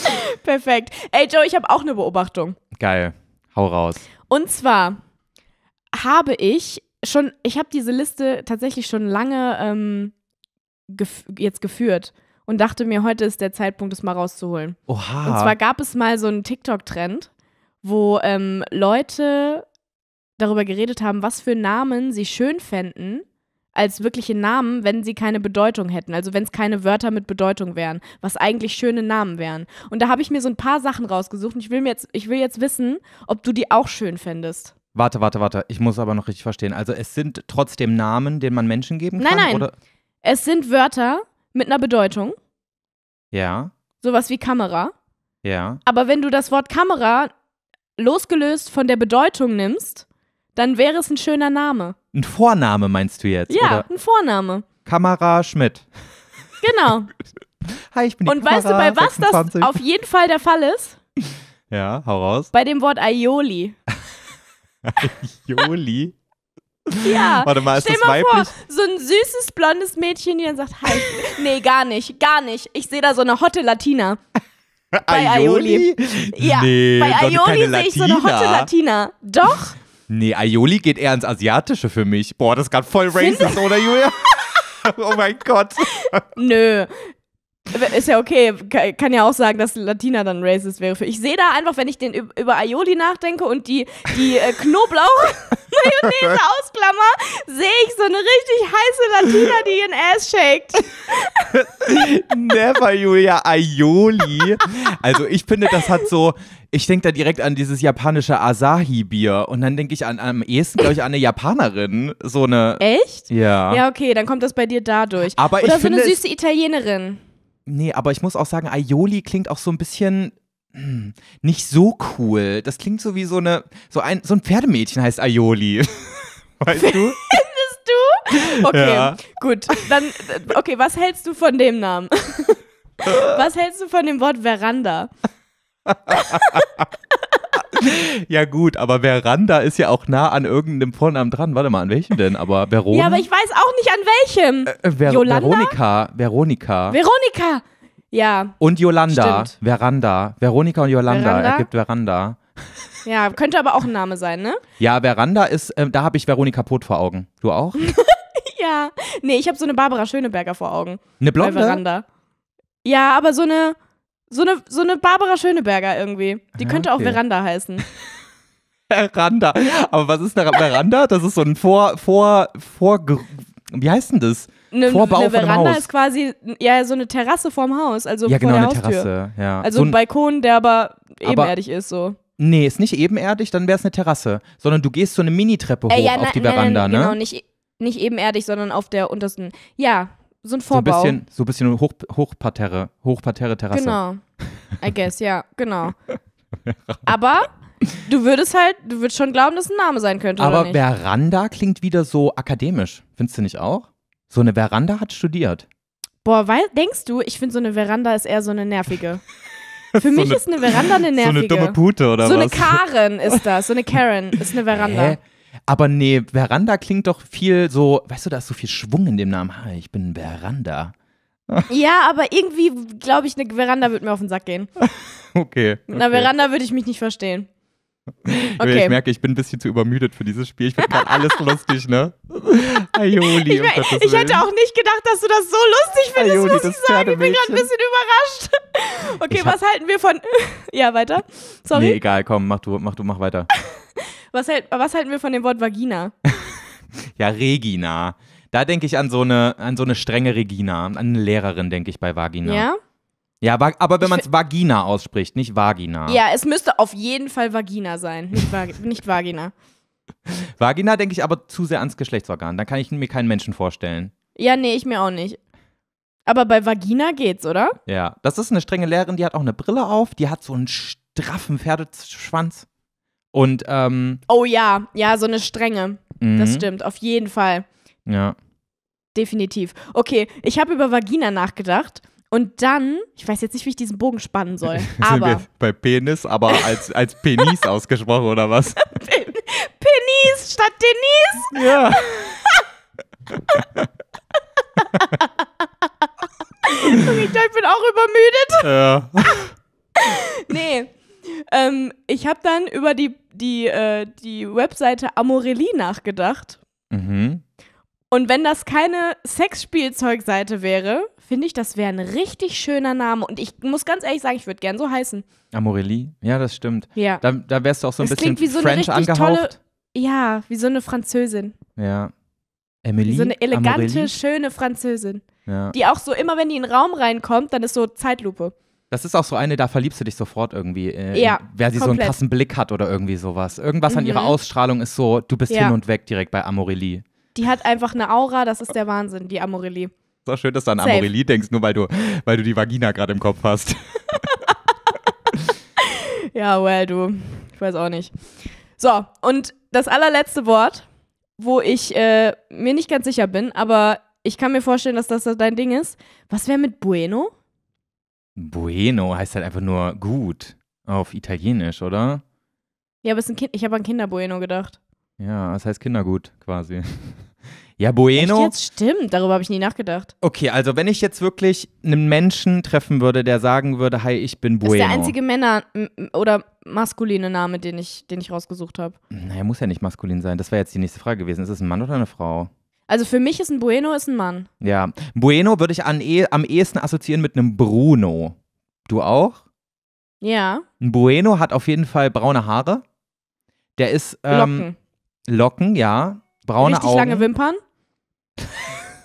(laughs) Perfekt. Ey, Joe, ich habe auch eine Beobachtung. Geil. Hau raus. Und zwar habe ich schon, ich habe diese Liste tatsächlich schon lange ähm, gef jetzt geführt und dachte mir, heute ist der Zeitpunkt, das mal rauszuholen. Oha. Und zwar gab es mal so einen TikTok-Trend, wo ähm, Leute darüber geredet haben, was für Namen sie schön fänden, als wirkliche Namen, wenn sie keine Bedeutung hätten. Also wenn es keine Wörter mit Bedeutung wären, was eigentlich schöne Namen wären. Und da habe ich mir so ein paar Sachen rausgesucht und ich will mir jetzt, ich will jetzt wissen, ob du die auch schön fändest. Warte, warte, warte. Ich muss aber noch richtig verstehen. Also es sind trotzdem Namen, den man Menschen geben kann? Nein, nein. Oder? Es sind Wörter mit einer Bedeutung. Ja. Sowas wie Kamera. Ja. Aber wenn du das Wort Kamera losgelöst von der Bedeutung nimmst, dann wäre es ein schöner Name. Ein Vorname meinst du jetzt? Ja, oder? ein Vorname. Kamera Schmidt. Genau. (laughs) Hi, ich bin die Und Kamera weißt du, bei was 26. das auf jeden Fall der Fall ist? Ja, hau raus. Bei dem Wort Aioli. Aioli? (laughs) Ja. Warte mal, ist Stell das mal Vor, so ein süßes blondes Mädchen, die dann sagt, hi. Nee, gar nicht, gar nicht. Ich sehe da so eine hotte Latina. (laughs) Bei Aioli? Ja, nee, bei Aioli sehe ich so eine hotte Latina. Doch. Nee, Aioli geht eher ins Asiatische für mich. Boah, das ist gerade voll racist, oder Julia? (laughs) oh mein Gott. Nö, ist ja okay, kann ja auch sagen, dass Latina dann racist wäre. ich sehe da einfach, wenn ich den über Aioli nachdenke und die, die äh, Knoblauch-Mayonnaise (laughs) ausklammer, sehe ich so eine richtig heiße Latina, die ihren Ass shakt. (laughs) Never, Julia, Aioli. Also ich finde, das hat so, ich denke da direkt an dieses japanische Asahi-Bier und dann denke ich an am ehesten, glaube ich, an eine Japanerin. So eine. Echt? Ja. Ja, okay, dann kommt das bei dir dadurch. Aber Oder ich so finde, eine süße Italienerin. Nee, aber ich muss auch sagen, Aioli klingt auch so ein bisschen hm, nicht so cool. Das klingt so wie so eine so ein so ein Pferdemädchen heißt Aioli. (laughs) weißt du? Findest du? Okay, ja. gut. Dann okay, was hältst du von dem Namen? (laughs) was hältst du von dem Wort Veranda? (laughs) ja, gut, aber Veranda ist ja auch nah an irgendeinem Vornamen dran. Warte mal, an welchem denn? Aber Veronika. Ja, aber ich weiß auch nicht an welchem. Äh, äh, Ver Yolanda? Veronika. Veronika. Veronika. Ja. Und Yolanda. Stimmt. Veranda. Veronika und Yolanda Veranda? ergibt Veranda. Ja, könnte aber auch ein Name sein, ne? Ja, Veranda ist, ähm, da habe ich Veronika Poth vor Augen. Du auch? (laughs) ja. Nee, ich habe so eine Barbara Schöneberger vor Augen. Eine Blonde? Veranda. Ja, aber so eine so eine, so eine Barbara Schöneberger irgendwie. Die könnte ja, okay. auch Veranda heißen. (laughs) Veranda. Aber was ist eine Veranda? Das ist so ein Vor, Vor, Vor, wie heißt denn das? Eine, Vorbau eine Veranda ist quasi ja so eine Terrasse vorm Haus, also ja, vor genau, der eine Haustür. Terrasse, ja. Also so ein, ein Balkon, der aber ebenerdig aber, ist so. Nee, ist nicht ebenerdig, dann wäre es eine Terrasse, sondern du gehst so eine Mini-Treppe hoch äh, ja, auf na, die Veranda, na, na, ne? Genau, nicht nicht ebenerdig, sondern auf der untersten. Ja, so ein Vorbau. So ein bisschen, so ein bisschen Hoch, Hochparterre, Hochparterre-Terrasse. Genau. I guess, ja, genau. (laughs) Aber du würdest halt, du würdest schon glauben, dass es ein Name sein könnte. Aber Veranda klingt wieder so akademisch. Findest du nicht auch? So eine Veranda hat studiert. Boah, weil, denkst du, ich finde so eine Veranda ist eher so eine nervige. (laughs) Für so mich eine, ist eine Veranda eine nervige. So eine dumme Pute oder so was? So eine Karen ist das. So eine Karen ist eine Veranda. Hä? Aber nee, Veranda klingt doch viel so, weißt du, da ist so viel Schwung in dem Namen. Hi, ich bin Veranda. (laughs) Ja, aber irgendwie glaube ich, eine Veranda würde mir auf den Sack gehen. (laughs) okay. Mit einer Veranda würde ich mich nicht verstehen. (laughs) Okay. Ich merke, ich bin ein bisschen zu übermüdet für dieses Spiel. Ich finde gerade alles lustig, ne? Aioli, ich, mein, um ich hätte auch nicht gedacht, dass du das so lustig findest, Aioli, muss ich sagen. Ich bin gerade ein bisschen überrascht. Okay, ich was halten wir von. ja, weiter. Sorry. Nee, egal, komm, mach du, mach du, mach weiter. Was, hält, was halten wir von dem Wort Vagina? (laughs) ja, Regina. Da denke ich an so, eine, an so eine strenge Regina, an eine Lehrerin, denke ich bei Vagina. Ja? Ja, aber wenn man es Vagina ausspricht, nicht Vagina. Ja, es müsste auf jeden Fall Vagina sein, nicht, Va (laughs) nicht Vagina. Vagina denke ich aber zu sehr ans Geschlechtsorgan. Dann kann ich mir keinen Menschen vorstellen. Ja, nee, ich mir auch nicht. Aber bei Vagina geht's, oder? Ja, das ist eine strenge Lehrerin, die hat auch eine Brille auf, die hat so einen straffen Pferdeschwanz. Und ähm, Oh ja, ja, so eine Strenge. Mhm. Das stimmt, auf jeden Fall. Ja. Definitiv. Okay, ich habe über Vagina nachgedacht. Und dann, ich weiß jetzt nicht, wie ich diesen Bogen spannen soll, (laughs) Sind aber. bei Penis, aber als, als Penis (laughs) ausgesprochen, oder was? Penis statt Denis? Ja. ich glaube, (laughs) ich bin auch übermüdet. Ja. nee ähm, ich habe dann über die, die, äh, die Webseite Amorelie nachgedacht. Mhm. Und wenn das keine Sexspielzeugseite wäre, finde ich, das wäre ein richtig schöner Name. Und ich muss ganz ehrlich sagen, ich würde gern so heißen. Amorelie? ja, das stimmt. Ja. Da, da wärst du auch so ein das bisschen so French angehaucht. Tolle, ja, wie so eine Französin. Ja. Emily. Wie so eine elegante, Amorelli? schöne Französin. Ja. Die auch so immer, wenn die in den Raum reinkommt, dann ist so Zeitlupe. Das ist auch so eine, da verliebst du dich sofort irgendwie. Äh, ja, wer sie komplett. so einen krassen Blick hat oder irgendwie sowas. Irgendwas mhm. an ihrer mhm. Ausstrahlung ist so, du bist ja. hin und weg direkt bei Amorelie. Die hat einfach eine Aura, das ist der Wahnsinn, die Amorelie. So schön, dass du an Safe. Amorelie denkst, nur weil du, weil du die Vagina gerade im Kopf hast. (laughs) ja, well, du. Ich weiß auch nicht. So, und das allerletzte Wort, wo ich äh, mir nicht ganz sicher bin, aber ich kann mir vorstellen, dass das dein Ding ist. Was wäre mit Bueno? Bueno heißt halt einfach nur gut auf Italienisch, oder? Ja, aber es ist ein kind ich habe an Kinderbueno gedacht. Ja, das heißt Kindergut quasi. (laughs) ja, Bueno. Echt jetzt stimmt, darüber habe ich nie nachgedacht. Okay, also wenn ich jetzt wirklich einen Menschen treffen würde, der sagen würde, hi, ich bin Bueno. Das ist der einzige Männer- oder maskuline Name, den ich, den ich rausgesucht habe. Naja, muss ja nicht maskulin sein. Das wäre jetzt die nächste Frage gewesen. Ist es ein Mann oder eine Frau? Also für mich ist ein Bueno ist ein Mann. Ja. Bueno würde ich an e am ehesten assoziieren mit einem Bruno. Du auch? Ja. Ein Bueno hat auf jeden Fall braune Haare. Der ist. Ähm, Locken. Locken, ja. Braune Richtig Augen. (laughs) lange Wimpern.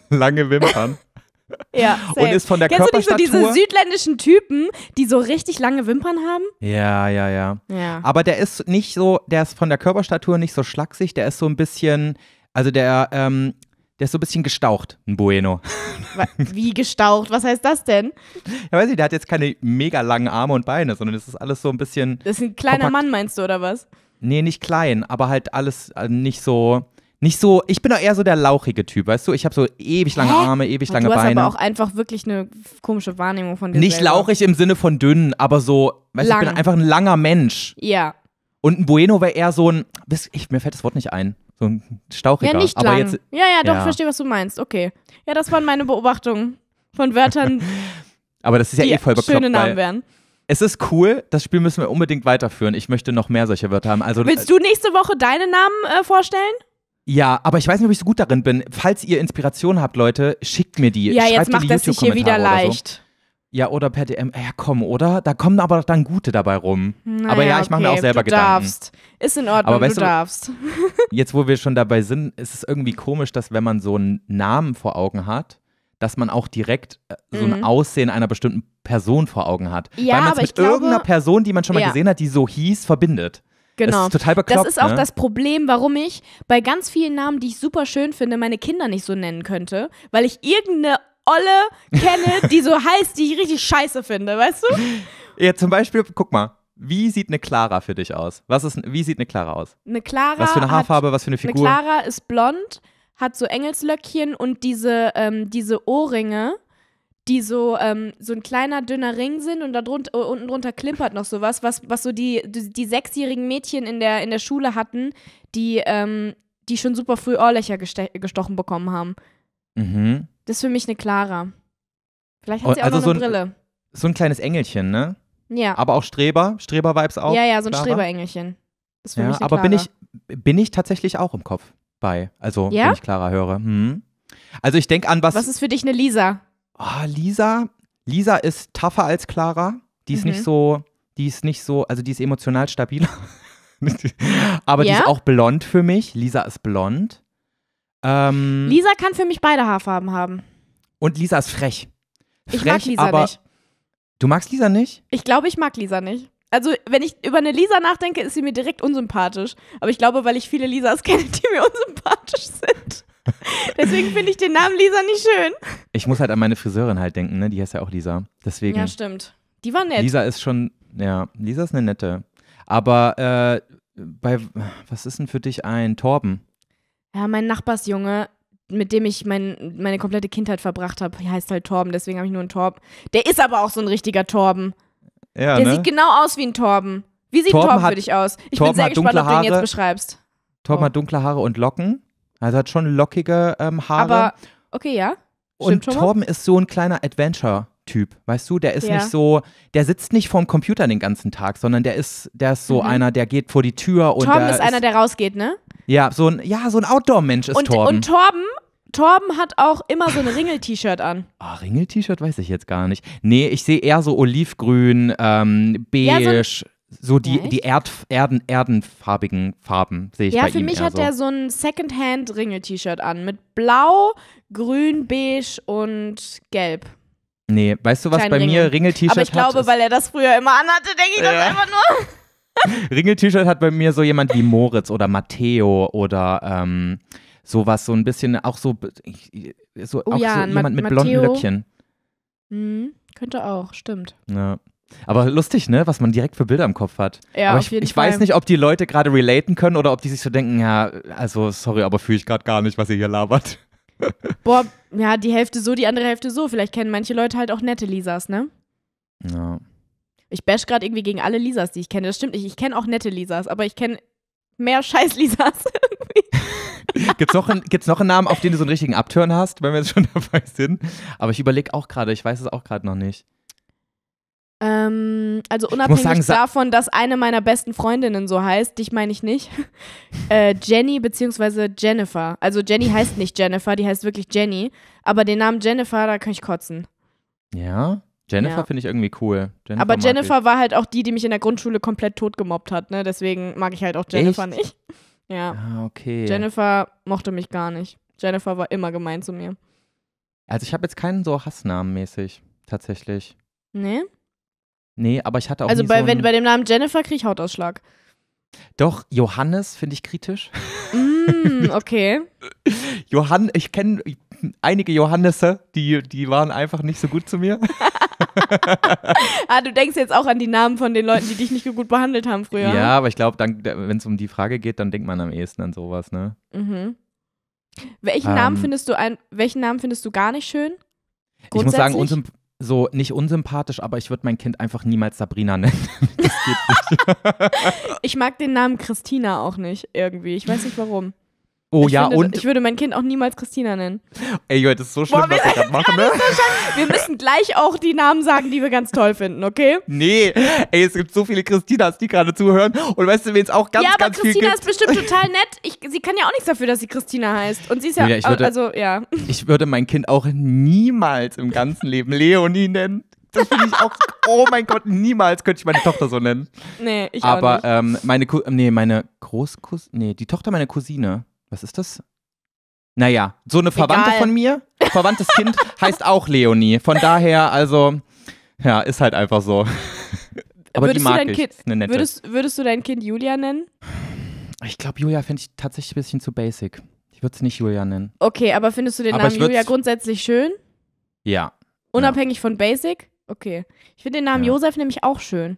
lange (laughs) Wimpern. Ja, safe. Und ist von der Körperstatur. Kennst du nicht so diese südländischen Typen, die so richtig lange Wimpern haben? Ja, ja, ja, ja. Aber der ist nicht so, der ist von der Körperstatur nicht so schlaksig, der ist so ein bisschen, also der ähm, der ist so ein bisschen gestaucht, ein Bueno. Wie gestaucht? Was heißt das denn? Ja, weiß ich, der hat jetzt keine mega langen Arme und Beine, sondern das ist alles so ein bisschen. Das ist ein kleiner kompakt. Mann, meinst du, oder was? Nee, nicht klein, aber halt alles äh, nicht so. Nicht so, ich bin doch eher so der lauchige Typ, weißt du? Ich habe so ewig lange Hä? Arme, ewig lange Beine. Du hast Beine. aber auch einfach wirklich eine komische Wahrnehmung von dir. Nicht selber. lauchig im Sinne von dünn, aber so, weißt du, ich bin einfach ein langer Mensch. Ja. Und ein Bueno wäre eher so ein, ich, mir fällt das Wort nicht ein so ein stauchiger. Ja, nicht lang. Aber jetzt, ja, ja, doch, ja. verstehe, was du meinst. Okay. Ja, das waren meine Beobachtungen von Wörtern. (laughs) aber das ist ja eh voll bekloppt. Schöne Namen wären. Es ist cool, das Spiel müssen wir unbedingt weiterführen. Ich möchte noch mehr solche Wörter haben. Also, Willst du nächste Woche deine Namen äh, vorstellen? Ja, aber ich weiß nicht, ob ich so gut darin bin. Falls ihr Inspiration habt, Leute, schickt mir die. Ja, Schreibt jetzt macht das sich hier wieder leicht. So. Ja, oder per DM. Ja, komm, oder? Da kommen aber dann gute dabei rum. Naja, aber ja, ich mache mir auch selber du Gedanken. darfst. Ist in Ordnung, aber weißt du, du darfst. (laughs) jetzt, wo wir schon dabei sind, ist es irgendwie komisch, dass wenn man so einen Namen vor Augen hat, dass man auch direkt äh, so ein mhm. Aussehen einer bestimmten Person vor Augen hat. Ja, Weil man es mit glaube, irgendeiner Person, die man schon mal ja. gesehen hat, die so hieß, verbindet. Genau. Das ist total bekloppt, Das ist auch ne? das Problem, warum ich bei ganz vielen Namen, die ich super schön finde, meine Kinder nicht so nennen könnte, weil ich irgendeine Olle kenne, die so heißt, die ich richtig scheiße finde, weißt du? Ja, zum Beispiel, guck mal. Wie sieht eine Clara für dich aus? Was ist, wie sieht eine Clara aus? Eine Clara. Was für eine Haarfarbe, hat, was für eine Figur? Eine Clara ist blond, hat so Engelslöckchen und diese, ähm, diese Ohrringe, die so, ähm, so ein kleiner, dünner Ring sind und da drunter, äh, unten drunter klimpert noch sowas, was, was so die, die, die sechsjährigen Mädchen in der, in der Schule hatten, die, ähm, die schon super früh Ohrlöcher gestochen bekommen haben. Mhm. Das ist für mich eine Clara. Vielleicht hat oh, sie also auch noch eine so ein, Brille. So ein kleines Engelchen, ne? Ja. Aber auch Streber, Streber-Vibes auch. Ja, ja, so ein Streber-Engelchen. Das Ist für ja, mich eine aber Clara. bin ich, bin ich tatsächlich auch im Kopf bei. Also, ja? wenn ich Clara höre. Hm. Also, ich denke an was. Was ist für dich eine Lisa? Oh, Lisa. Lisa ist tougher als Clara. Die ist mhm. nicht so, die ist nicht so, also die ist emotional stabiler. (laughs) aber ja? die ist auch blond für mich. Lisa ist blond. Ähm, Lisa kann für mich beide Haarfarben haben. Und Lisa ist frech. frech ich mag Lisa nicht. Du magst Lisa nicht? Ich glaube, ich mag Lisa nicht. Also, wenn ich über eine Lisa nachdenke, ist sie mir direkt unsympathisch. Aber ich glaube, weil ich viele Lisas kenne, die mir (laughs) unsympathisch sind. Deswegen finde ich den Namen Lisa nicht schön. Ich muss halt an meine Friseurin halt denken, ne? Die heißt ja auch Lisa. Deswegen. Ja, stimmt. Die war nett. Lisa ist schon, ja, Lisa ist eine nette. Aber äh, bei, was ist denn für dich ein Torben? Ja, mein Nachbarsjunge, mit dem ich mein, meine komplette Kindheit verbracht habe, heißt halt Torben, deswegen habe ich nur einen Torben. Der ist aber auch so ein richtiger Torben. Ja, Der ne? sieht genau aus wie ein Torben. Wie sieht Torben, Torben hat, für dich aus? Ich Torben bin sehr gespannt, Haare, ob du ihn jetzt beschreibst. Torben oh. hat dunkle Haare und Locken. Also hat schon lockige ähm, Haare. Aber, okay, ja. Stimmt und Torben ist so ein kleiner Adventure. Typ, weißt du, der ist ja. nicht so, der sitzt nicht vorm Computer den ganzen Tag, sondern der ist, der ist so mhm. einer, der geht vor die Tür und Tom ist, ist einer, der rausgeht, ne? Ja, so ein, ja, so ein Outdoor-Mensch ist und, Torben. Und Torben Torben hat auch immer so ein Ringel-T-Shirt an. (laughs) Ah, oh, Ringel-T-Shirt weiß ich jetzt gar nicht. Nee, ich sehe eher so olivgrün, ähm, beige, ja, so, so, die, echt? die Erd, Erden, erdenfarbigen Farben sehe ich ja, bei ihm Ja, für mich hat so. er so ein Secondhand-Ringel-T-Shirt an mit blau, grün, beige und gelb. Nee, weißt du, was Kleinen bei Ringel. mir Ringel-T-Shirt hat? Aber ich glaube, weil er das früher immer anhatte, denke ich ja. das einfach nur. (laughs) Ringel-T-Shirt hat bei mir so jemand wie Moritz oder Matteo oder ähm, sowas, so ein bisschen auch so, so, oh, auch ja, so jemand Ma mit Matteo. blonden Löckchen. Hm, könnte auch, stimmt. Ja. Aber lustig, ne? Was man direkt für Bilder im Kopf hat. Ja, aber ich, ich weiß nicht, ob die Leute gerade relaten können oder ob die sich so denken, ja, also sorry, aber fühle ich gerade gar nicht, was ihr hier labert. (laughs) Boah, ja, die Hälfte so, die andere Hälfte so. Vielleicht kennen manche Leute halt auch nette Lisas, ne? Ja. Ich bash gerade irgendwie gegen alle Lisas, die ich kenne. Das stimmt nicht. Ich kenne auch nette Lisas, aber ich kenne mehr scheiß Lisas. (laughs) gibt's, noch ein, gibt's noch einen Namen, auf den du so einen richtigen Abturn hast, wenn wir jetzt schon (laughs) dabei sind? Aber ich überlege auch gerade, ich weiß es auch gerade noch nicht. Ähm, also unabhängig sagen, davon, dass eine meiner besten Freundinnen so heißt, dich meine ich nicht, (laughs) äh, Jenny bzw. Jennifer. Also Jenny heißt nicht Jennifer, die heißt wirklich Jenny, aber den Namen Jennifer, da kann ich kotzen. Ja? Jennifer ja. finde ich irgendwie cool. Jennifer aber Jennifer war halt auch die, die mich in der Grundschule komplett totgemobbt hat, ne? Deswegen mag ich halt auch Jennifer Echt? nicht. (laughs) Ja. Ah, okay. Jennifer mochte mich gar nicht. Jennifer war immer gemein zu mir. Also ich habe jetzt keinen so Hassnamen mäßig, tatsächlich. Nee? Nee, aber ich hatte auch Also bei, so wenn, bei dem Namen Jennifer kriege ich Hautausschlag. Doch, Johannes finde ich kritisch. Mm, (laughs) okay. Johann, ich kenne einige Johannisse, die, die waren einfach nicht so gut zu mir. (laughs) ah, du denkst jetzt auch an die Namen von den Leuten, die dich nicht so gut behandelt haben früher. Ja, aber ich glaube, wenn es um die Frage geht, dann denkt man am ehesten an sowas, ne? Mhm. Welchen ähm, Namen findest du ein, welchen Namen findest du gar nicht schön? Ich muss sagen, so nicht unsympathisch, aber ich würde mein Kind einfach niemals Sabrina (laughs) nennen. Das geht nicht. (laughs) ich mag den Namen Christina auch nicht irgendwie. Ich weiß nicht warum. Oh ich ja, finde, und. Ich würde mein Kind auch niemals Christina nennen. Ey, Leute, das ist so schlimm, Boah, was wir gerade machen, (laughs) ne? So wir müssen gleich auch die Namen sagen, die wir ganz toll finden, okay? Nee, ey, es gibt so viele Christinas, die gerade zuhören. Und weißt du, wen es auch ganz, ja, ganz Christina viel Ja, aber Christina ist bestimmt total nett. Ich, sie kann ja auch nichts dafür, dass sie Christina heißt. Und sie ist ja, ja würde, also, ja. Ich würde mein Kind auch niemals im ganzen Leben Leonie nennen. Das finde ich auch. Oh mein Gott, niemals könnte ich meine Tochter so nennen. Nee, ich Aber, auch nicht. Aber ähm, meine, Ku nee, meine Großcousine, nee, die Tochter meiner Cousine was ist das? Naja, so eine Verwandte Egal. von mir, verwandtes Kind, (laughs) heißt auch Leonie. Von daher, also, ja, ist halt einfach so. Aber würdest die mag du dein ich. Kind, ist eine nette. Würdest, würdest du dein Kind Julia nennen? Ich glaube, Julia finde ich tatsächlich ein bisschen zu basic. Ich würde es nicht Julia nennen. Okay, aber findest du den Aber Namen Julia grundsätzlich schön? Ja. Unabhängig von Basic? Okay. Ich finde den Namen Ja. Josef nämlich auch schön.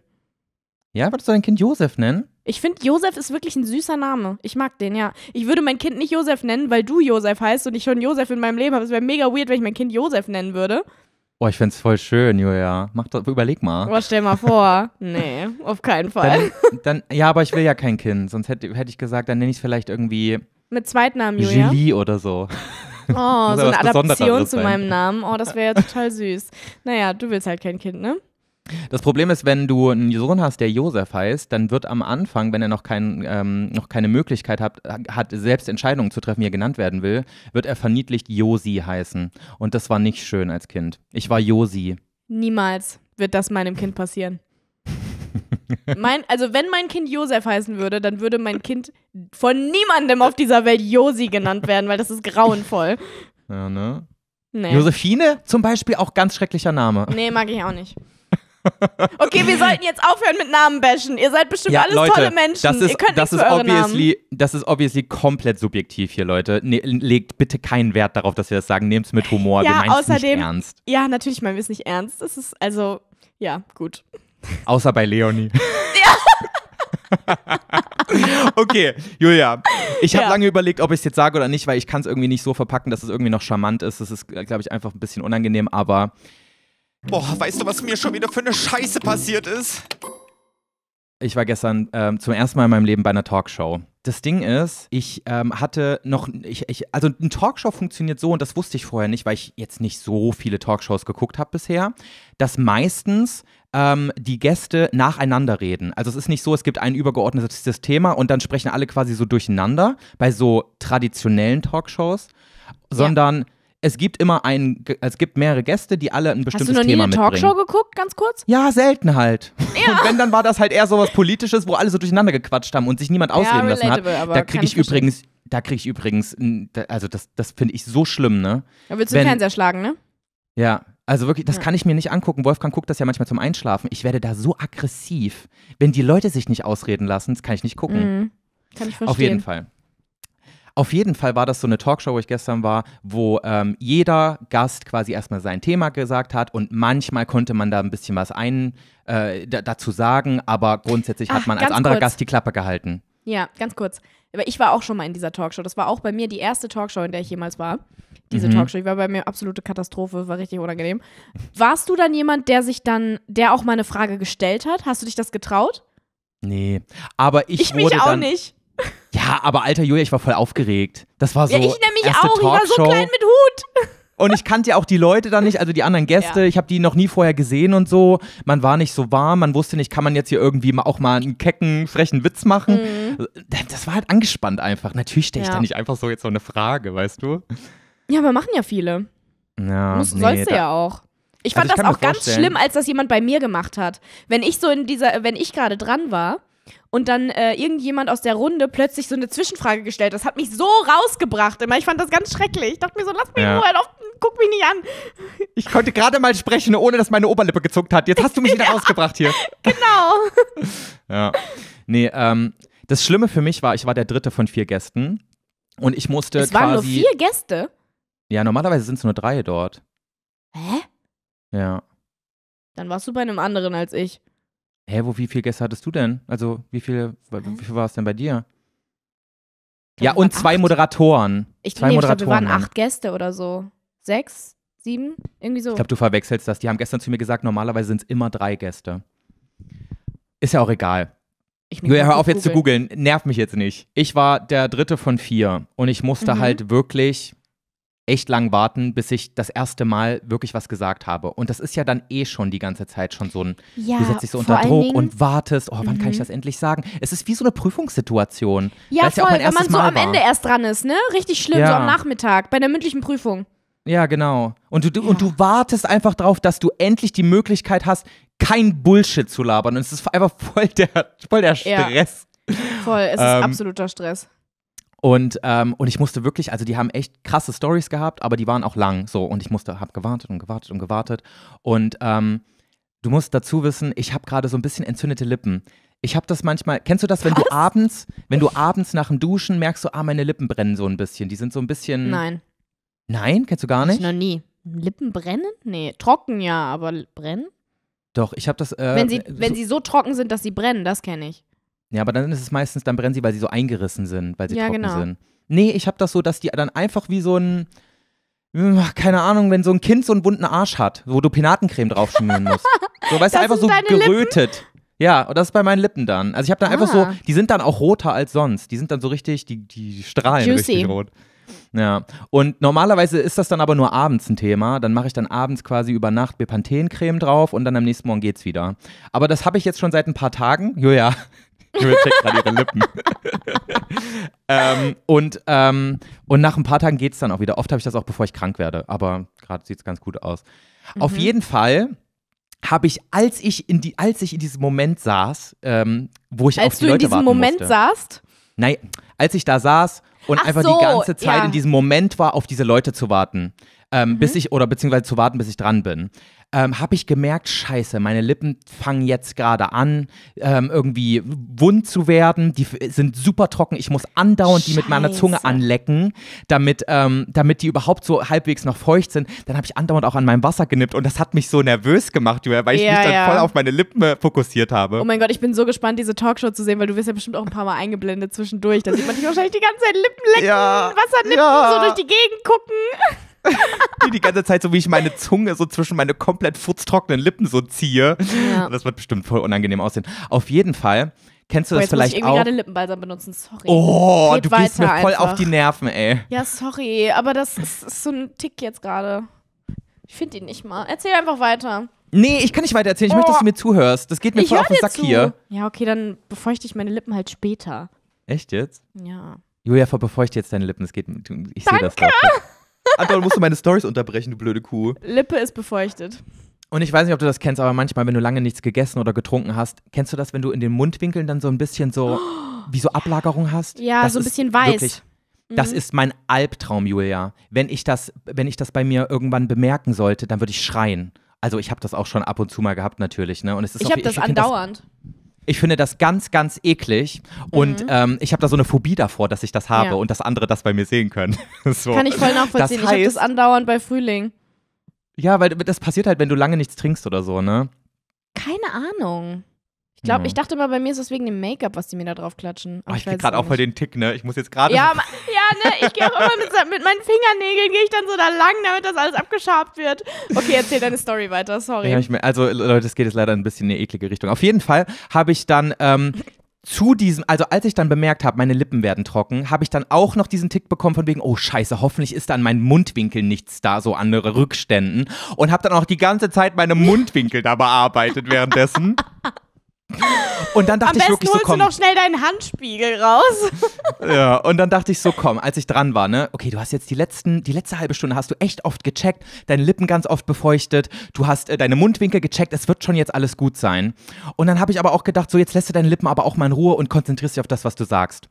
Ja, würdest du dein Kind Josef nennen? Ich finde, Josef ist wirklich ein süßer Name. Ich mag den, ja. Ich würde mein Kind nicht Josef nennen, weil du Josef heißt und ich schon Josef in meinem Leben habe. Es wäre mega weird, wenn ich mein Kind Josef nennen würde. Oh, ich find's voll schön, Julia. Mach doch, überleg mal. Oh, stell mal vor. nee, auf keinen Fall. Dann, dann, ja, aber ich will ja kein Kind. Sonst hätte hätt ich gesagt, dann nenne ich es vielleicht irgendwie. Mit Zweitnamen, Julia. Julie oder so. Oh, (laughs) so eine Adaption zu meinem Namen. Oh, das wäre ja total süß. Naja, du willst halt kein Kind, ne? Das Problem ist, wenn du einen Sohn hast, der Josef heißt, dann wird am Anfang, wenn er noch, kein, ähm, noch keine Möglichkeit hat, hat, selbst Entscheidungen zu treffen, wie er genannt werden will, wird er verniedlicht Josi heißen. Und das war nicht schön als Kind. Ich war Josi. Niemals wird das meinem Kind passieren. (laughs) mein, also wenn mein Kind Josef heißen würde, dann würde mein Kind von niemandem auf dieser Welt Josi genannt werden, weil das ist grauenvoll. Ja, ne? Nee. Josephine zum Beispiel auch ganz schrecklicher Name. Nee, mag ich auch nicht. Okay, wir sollten jetzt aufhören mit Namen bashen. Ihr seid bestimmt ja, alles Leute, tolle Menschen. Das ist, Ihr könnt das ist obviously, Namen. das ist obviously komplett subjektiv hier, Leute. Ne, legt bitte keinen Wert darauf, dass wir das sagen. Nehmt es mit Humor. Ja, wir meinen es nicht ernst. Ja, natürlich meinen wir es nicht ernst. Das ist also ja gut. Außer bei Leonie. ja. (laughs) (laughs) okay, Julia, ich habe ja. lange überlegt, ob ich es jetzt sage oder nicht, weil ich kann es irgendwie nicht so verpacken, dass es irgendwie noch charmant ist. Das ist, glaube ich, einfach ein bisschen unangenehm, aber Boah, weißt du, was mir schon wieder für eine Scheiße passiert ist? Ich war gestern ähm, zum ersten Mal in meinem Leben bei einer Talkshow. Das Ding ist, ich ähm, hatte noch, ich, ich, also eine Talkshow funktioniert so und das wusste ich vorher nicht, weil ich jetzt nicht so viele Talkshows geguckt habe bisher, dass meistens ähm, die Gäste nacheinander reden. Also es ist nicht so, es gibt ein übergeordnetes Thema und dann sprechen alle quasi so durcheinander bei so traditionellen Talkshows, sondern ja es gibt immer einen, es gibt mehrere Gäste, die alle ein bestimmtes Thema mitbringen. Hast du noch nie eine Talkshow geguckt, ganz kurz? Ja, selten halt. Ja. Und wenn, dann war das halt eher so was Politisches, wo alle so durcheinander gequatscht haben und sich niemand ausreden ja, lassen hat. Da kriege ich, ich übrigens, da kriege ich übrigens, also das, das finde ich so schlimm, ne? Da willst du wenn, den Fernseher schlagen, ne? Ja, also wirklich, das ja. kann ich mir nicht angucken. Wolfgang guckt das ja manchmal zum Einschlafen. Ich werde da so aggressiv. Wenn die Leute sich nicht ausreden lassen, das kann ich nicht gucken. Mhm. Kann ich verstehen. Auf jeden Fall. Auf jeden Fall war das so eine Talkshow, wo ich gestern war, wo ähm, jeder Gast quasi erstmal sein Thema gesagt hat und manchmal konnte man da ein bisschen was ein, äh, dazu sagen, aber grundsätzlich Ach, hat man als anderer kurz. Gast die Klappe gehalten. Ja, ganz kurz. Aber ich war auch schon mal in dieser Talkshow. Das war auch bei mir die erste Talkshow, in der ich jemals war. Diese mhm. Talkshow, die war bei mir absolute Katastrophe, war richtig unangenehm. Warst du dann jemand, der sich dann, der auch mal eine Frage gestellt hat? Hast du dich das getraut? Nee, aber ich, ich wurde mich auch dann, nicht. Ja, aber alter Julia, ich war voll aufgeregt. Das war so. Ja, ich nämlich auch. Ich war so klein mit Hut. Und ich kannte ja auch die Leute da nicht, also die anderen Gäste. Ja. Ich habe die noch nie vorher gesehen und so. Man war nicht so warm, man wusste nicht, kann man jetzt hier irgendwie auch mal einen kecken, frechen Witz machen. Mhm. Äh, das war halt angespannt einfach. Natürlich stelle ich ja. da nicht einfach so jetzt so eine Frage, weißt du? Ja, aber machen ja viele. Ja, Muss, nee, sollst du ja auch. Ich also fand also ich das auch ganz schlimm, als das jemand bei mir gemacht hat. Wenn ich so in dieser, wenn ich gerade dran war und dann äh, irgendjemand aus der Runde plötzlich so eine Zwischenfrage gestellt. Das hat mich so rausgebracht immer. Ich fand das ganz schrecklich. Ich dachte mir so, lass mich ja. Ruhe, auf, guck mich nicht an. Ich konnte gerade mal sprechen, ohne dass meine Oberlippe gezuckt hat. Jetzt hast du mich wieder (laughs) ja. rausgebracht hier. (laughs) Genau. (laughs) ja. Nee, ähm, das Schlimme für mich war, ich war der dritte von vier Gästen und ich musste es waren quasi. nur vier Gäste? Ja, normalerweise sind es nur drei dort. Hä? Ja. Dann warst du bei einem anderen als ich. Hä, wo, wie viele Gäste hattest du denn? Also, wie viele, wie viel war es denn bei dir? Glaub, ja, und zwei acht. Moderatoren. Ich zwei nee, Moderatoren. Ich glaub, wir waren acht Gäste oder so. Sechs, sieben, irgendwie so. Ich glaube, du verwechselst das. Die haben gestern zu mir gesagt, normalerweise sind es immer drei Gäste. Ist ja auch egal. Ich Julia, hör auf jetzt zu googeln. Nerv mich jetzt nicht. Ich war der dritte von vier und ich musste mhm. halt wirklich echt lang warten, bis ich das erste Mal wirklich was gesagt habe. Und das ist ja dann eh schon die ganze Zeit schon so ein, ja, du setzt dich so unter Druck Dingen, und wartest, oh, wann kann ich mhm. das endlich sagen? Es ist wie so eine Prüfungssituation. Ja, voll, ja wenn man so Mal am Ende erst dran ist, ne? Richtig schlimm, ja. so am Nachmittag, bei der mündlichen Prüfung. Ja, genau. Und du, du ja. und du wartest einfach drauf, dass du endlich die Möglichkeit hast, kein Bullshit zu labern. Und es ist einfach voll der, voll der Stress. Voll, es ist ähm, absoluter Stress. Und, ähm, und ich musste wirklich, also die haben echt krasse Stories gehabt, aber die waren auch lang so. Und ich musste, habe gewartet und gewartet und gewartet. Und ähm, du musst dazu wissen, ich habe gerade so ein bisschen entzündete Lippen. Ich habe das manchmal, kennst du das, wenn Was? du abends, wenn du abends nach dem Duschen merkst du, ah, meine Lippen brennen so ein bisschen. Die sind so ein bisschen. Nein. Nein, kennst du gar nicht? Ich noch nie. Lippen brennen? Nee, trocken ja, aber brennen? Doch, ich habe das. Äh, wenn, sie, äh, wenn so, sie so trocken sind, dass sie brennen, das kenne ich. Ja, aber dann ist es meistens, dann brennen sie, weil sie so eingerissen sind, weil sie ja, trocken genau. sind. Nee, ich habe das so, dass die dann einfach wie so ein, hm, keine Ahnung, wenn so ein Kind so einen bunten Arsch hat, wo du Penatencreme schmieren musst. (laughs) So, weißt du, einfach so gerötet. Lippen? Ja, und das ist bei meinen Lippen dann. Also ich habe dann ah. einfach so, ah. die sind dann auch roter als sonst. Die sind dann so richtig, die, die strahlen Juicy. richtig rot. Ja, und normalerweise ist das dann aber nur abends ein Thema. Dann mache ich dann abends quasi über Nacht Bepanthencreme drauf und dann am nächsten Morgen geht's wieder. Aber das habe ich jetzt schon seit ein paar Tagen. Julia, Himmel checkt gerade ihre Lippen. (laughs) ähm, und, ähm, und nach ein paar Tagen geht es dann auch wieder. Oft habe ich das auch, bevor ich krank werde, aber gerade sieht es ganz gut aus. Mhm. Auf jeden Fall habe ich, als ich in die, als ich in diesem Moment saß, ähm, wo ich als auf die Leute Als du in diesem Moment musste, saßt? Nein, als ich da saß und Ach einfach so, die ganze Zeit ja. in diesem Moment war, auf diese Leute zu warten. Ähm, mhm. bis ich oder beziehungsweise zu warten, bis ich dran bin ähm, habe ich gemerkt, scheiße, meine Lippen fangen jetzt gerade an, ähm, irgendwie wund zu werden. Die sind super trocken. Ich muss andauernd scheiße. die mit meiner Zunge anlecken, damit, ähm, damit die überhaupt so halbwegs noch feucht sind. Dann habe ich andauernd auch an meinem Wasser genippt und das hat mich so nervös gemacht, weil ich ja, mich dann ja. voll auf meine Lippen äh, fokussiert habe. Oh mein Gott, ich bin so gespannt, diese Talkshow zu sehen, weil du wirst ja bestimmt auch ein paar Mal eingeblendet zwischendurch. Da sieht man dich wahrscheinlich die ganze Zeit Lippen lecken, ja, Wasser nippen, ja. so durch die Gegend gucken die die ganze Zeit so, wie ich meine Zunge so zwischen meine komplett furztrockenen Lippen so ziehe. Ja. Das wird bestimmt voll unangenehm aussehen. Auf jeden Fall. Kennst du oh, das vielleicht muss ich irgendwie auch? gerade Lippenbalsam benutzen, sorry. Oh, Geht du gehst mir voll einfach. auf die Nerven, ey. Ja, sorry, aber das ist, ist so ein Tick jetzt gerade. Ich finde ihn nicht mal. Erzähl einfach weiter. Nee, ich kann nicht weiter erzählen. Ich oh. möchte, dass du oh. mir zuhörst. Das geht mir ich voll auf den Sack zu. hier. Ja, okay, dann befeuchte ich meine Lippen halt später. Echt jetzt? Ja. Julia, befeuchte jetzt deine Lippen. Das geht, ich sehe das. Danke. Anton musst du meine Stories unterbrechen, du blöde Kuh. Lippe ist befeuchtet. Und ich weiß nicht, ob du das kennst, aber manchmal, wenn du lange nichts gegessen oder getrunken hast, kennst du das, wenn du in den Mundwinkeln dann so ein bisschen so, (gasps) wie so Ablagerung hast? Ja, das so ein bisschen weiß. Wirklich, mhm. das ist mein Albtraum, Julia. Wenn ich, das, wenn ich das bei mir irgendwann bemerken sollte, dann würde ich schreien. Also ich habe das auch schon ab und zu mal gehabt natürlich. Ne? Und es ist ich habe das andauernd. Das, ich finde das ganz, ganz eklig. Und mhm. ähm, ich habe da so eine Phobie davor, dass ich das habe ja. und dass andere das bei mir sehen können. (laughs) so. Kann ich voll nachvollziehen. Das heißt, ich habe das andauernd bei Frühling. Ja, weil das passiert halt, wenn du lange nichts trinkst oder so, ne? Keine Ahnung. Ich glaube, ja. ich dachte mal, bei mir ist es wegen dem Make-up, was die mir da drauf klatschen. Oh, ich krieg gerade auch voll den Tick, ne? Ich muss jetzt gerade. Ja, ne? Ich gehe auch immer mit, mit meinen Fingernägeln, gehe ich dann so da lang, damit das alles abgeschabt wird. Okay, erzähl deine Story weiter, sorry. Ja, ich, also Leute, es geht jetzt leider ein bisschen in eine eklige Richtung. Auf jeden Fall habe ich dann ähm, zu diesem, also als ich dann bemerkt habe, meine Lippen werden trocken, habe ich dann auch noch diesen Tick bekommen von wegen, oh scheiße, hoffentlich ist da an meinen Mundwinkeln nichts da, so andere Rückständen. Und habe dann auch die ganze Zeit meine Mundwinkel da bearbeitet währenddessen. Und dann dachte Am ich wirklich so, komm. du noch schnell deinen Handspiegel raus. (laughs) ja, und dann dachte ich so, komm, als ich dran war, ne, okay, du hast jetzt die letzten, die letzte halbe Stunde hast du echt oft gecheckt, deine Lippen ganz oft befeuchtet, du hast äh, deine Mundwinkel gecheckt, es wird schon jetzt alles gut sein. Und dann habe ich aber auch gedacht, so jetzt lässt du deine Lippen aber auch mal in Ruhe und konzentrierst dich auf das, was du sagst.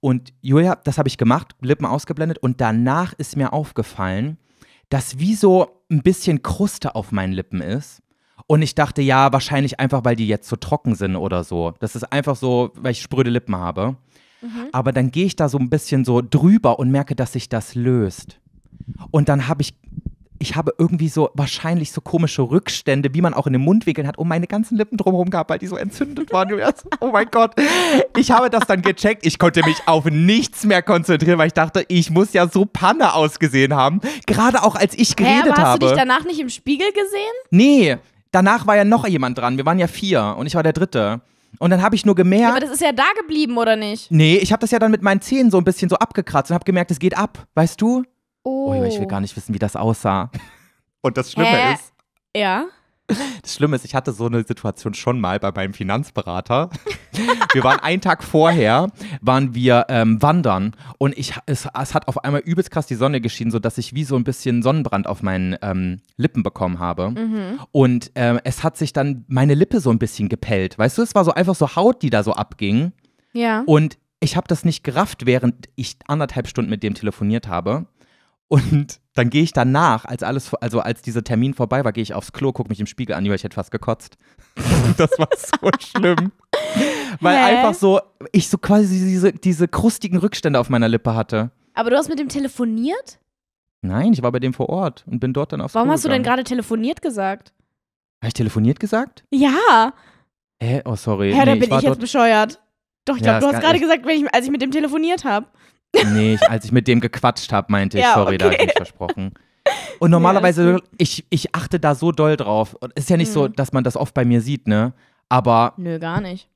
Und Julia, das habe ich gemacht, Lippen ausgeblendet und danach ist mir aufgefallen, dass wie so ein bisschen Kruste auf meinen Lippen ist. Und ich dachte, ja, wahrscheinlich einfach, weil die jetzt so trocken sind oder so. Das ist einfach so, weil ich spröde Lippen habe. Mhm. Aber dann gehe ich da so ein bisschen so drüber und merke, dass sich das löst. Und dann habe ich, ich habe irgendwie so wahrscheinlich so komische Rückstände, wie man auch in den Mundwinkeln hat, um meine ganzen Lippen drumherum gehabt, weil die so entzündet waren. oh mein Gott. Ich habe das dann gecheckt. Ich konnte mich auf nichts mehr konzentrieren, weil ich dachte, ich muss ja so Panne ausgesehen haben. Gerade auch als ich geredet Hä, aber hast habe. Hast du dich danach nicht im Spiegel gesehen? Nee, danach war ja noch jemand dran. Wir waren ja vier und ich war der Dritte. Und dann habe ich nur gemerkt. Ja, aber das ist ja da geblieben, oder nicht? Nee, ich habe das ja dann mit meinen Zähnen so ein bisschen so abgekratzt und habe gemerkt, es geht ab, weißt du? Oh. oh. Ich will gar nicht wissen, wie das aussah. Und das Schlimme äh, ist. Ja. Das Schlimme ist, ich hatte so eine Situation schon mal bei meinem Finanzberater. Wir waren einen Tag vorher, waren wir ähm, wandern und ich, es, es, hat auf einmal übelst krass die Sonne geschienen, sodass ich wie so ein bisschen Sonnenbrand auf meinen ähm, Lippen bekommen habe. Mhm. Und ähm, es hat sich dann meine Lippe so ein bisschen gepellt. Weißt du, es war so einfach so Haut, die da so abging. Ja. Und ich habe das nicht gerafft, während ich anderthalb Stunden mit dem telefoniert habe. Und dann gehe ich danach, als alles, also als dieser Termin vorbei war, gehe ich aufs Klo, gucke mich im Spiegel an, ich hätte fast gekotzt. (laughs) das war so schlimm. Weil Hä? einfach so, ich so quasi diese, diese krustigen Rückstände auf meiner Lippe hatte. Aber du hast mit dem telefoniert? Nein, ich war bei dem vor Ort und bin dort dann aufs Warum Klo hast gegangen. du denn gerade telefoniert gesagt? Habe ich telefoniert gesagt? Ja. Hä? Äh, oh, sorry. Ja, nee, da bin ich, ich jetzt bescheuert. Doch, ich ja, glaube, du hast gerade gesagt, wenn ich, als ich mit dem telefoniert habe. Nee, ich, als ich mit dem gequatscht habe, meinte ich, sorry, okay. da habe ich versprochen. Und normalerweise, ja, ich, ich achte da so doll drauf. Und es ist ja nicht mhm. so, hm. dass man das oft bei mir sieht, ne? Aber. Nö, gar nicht.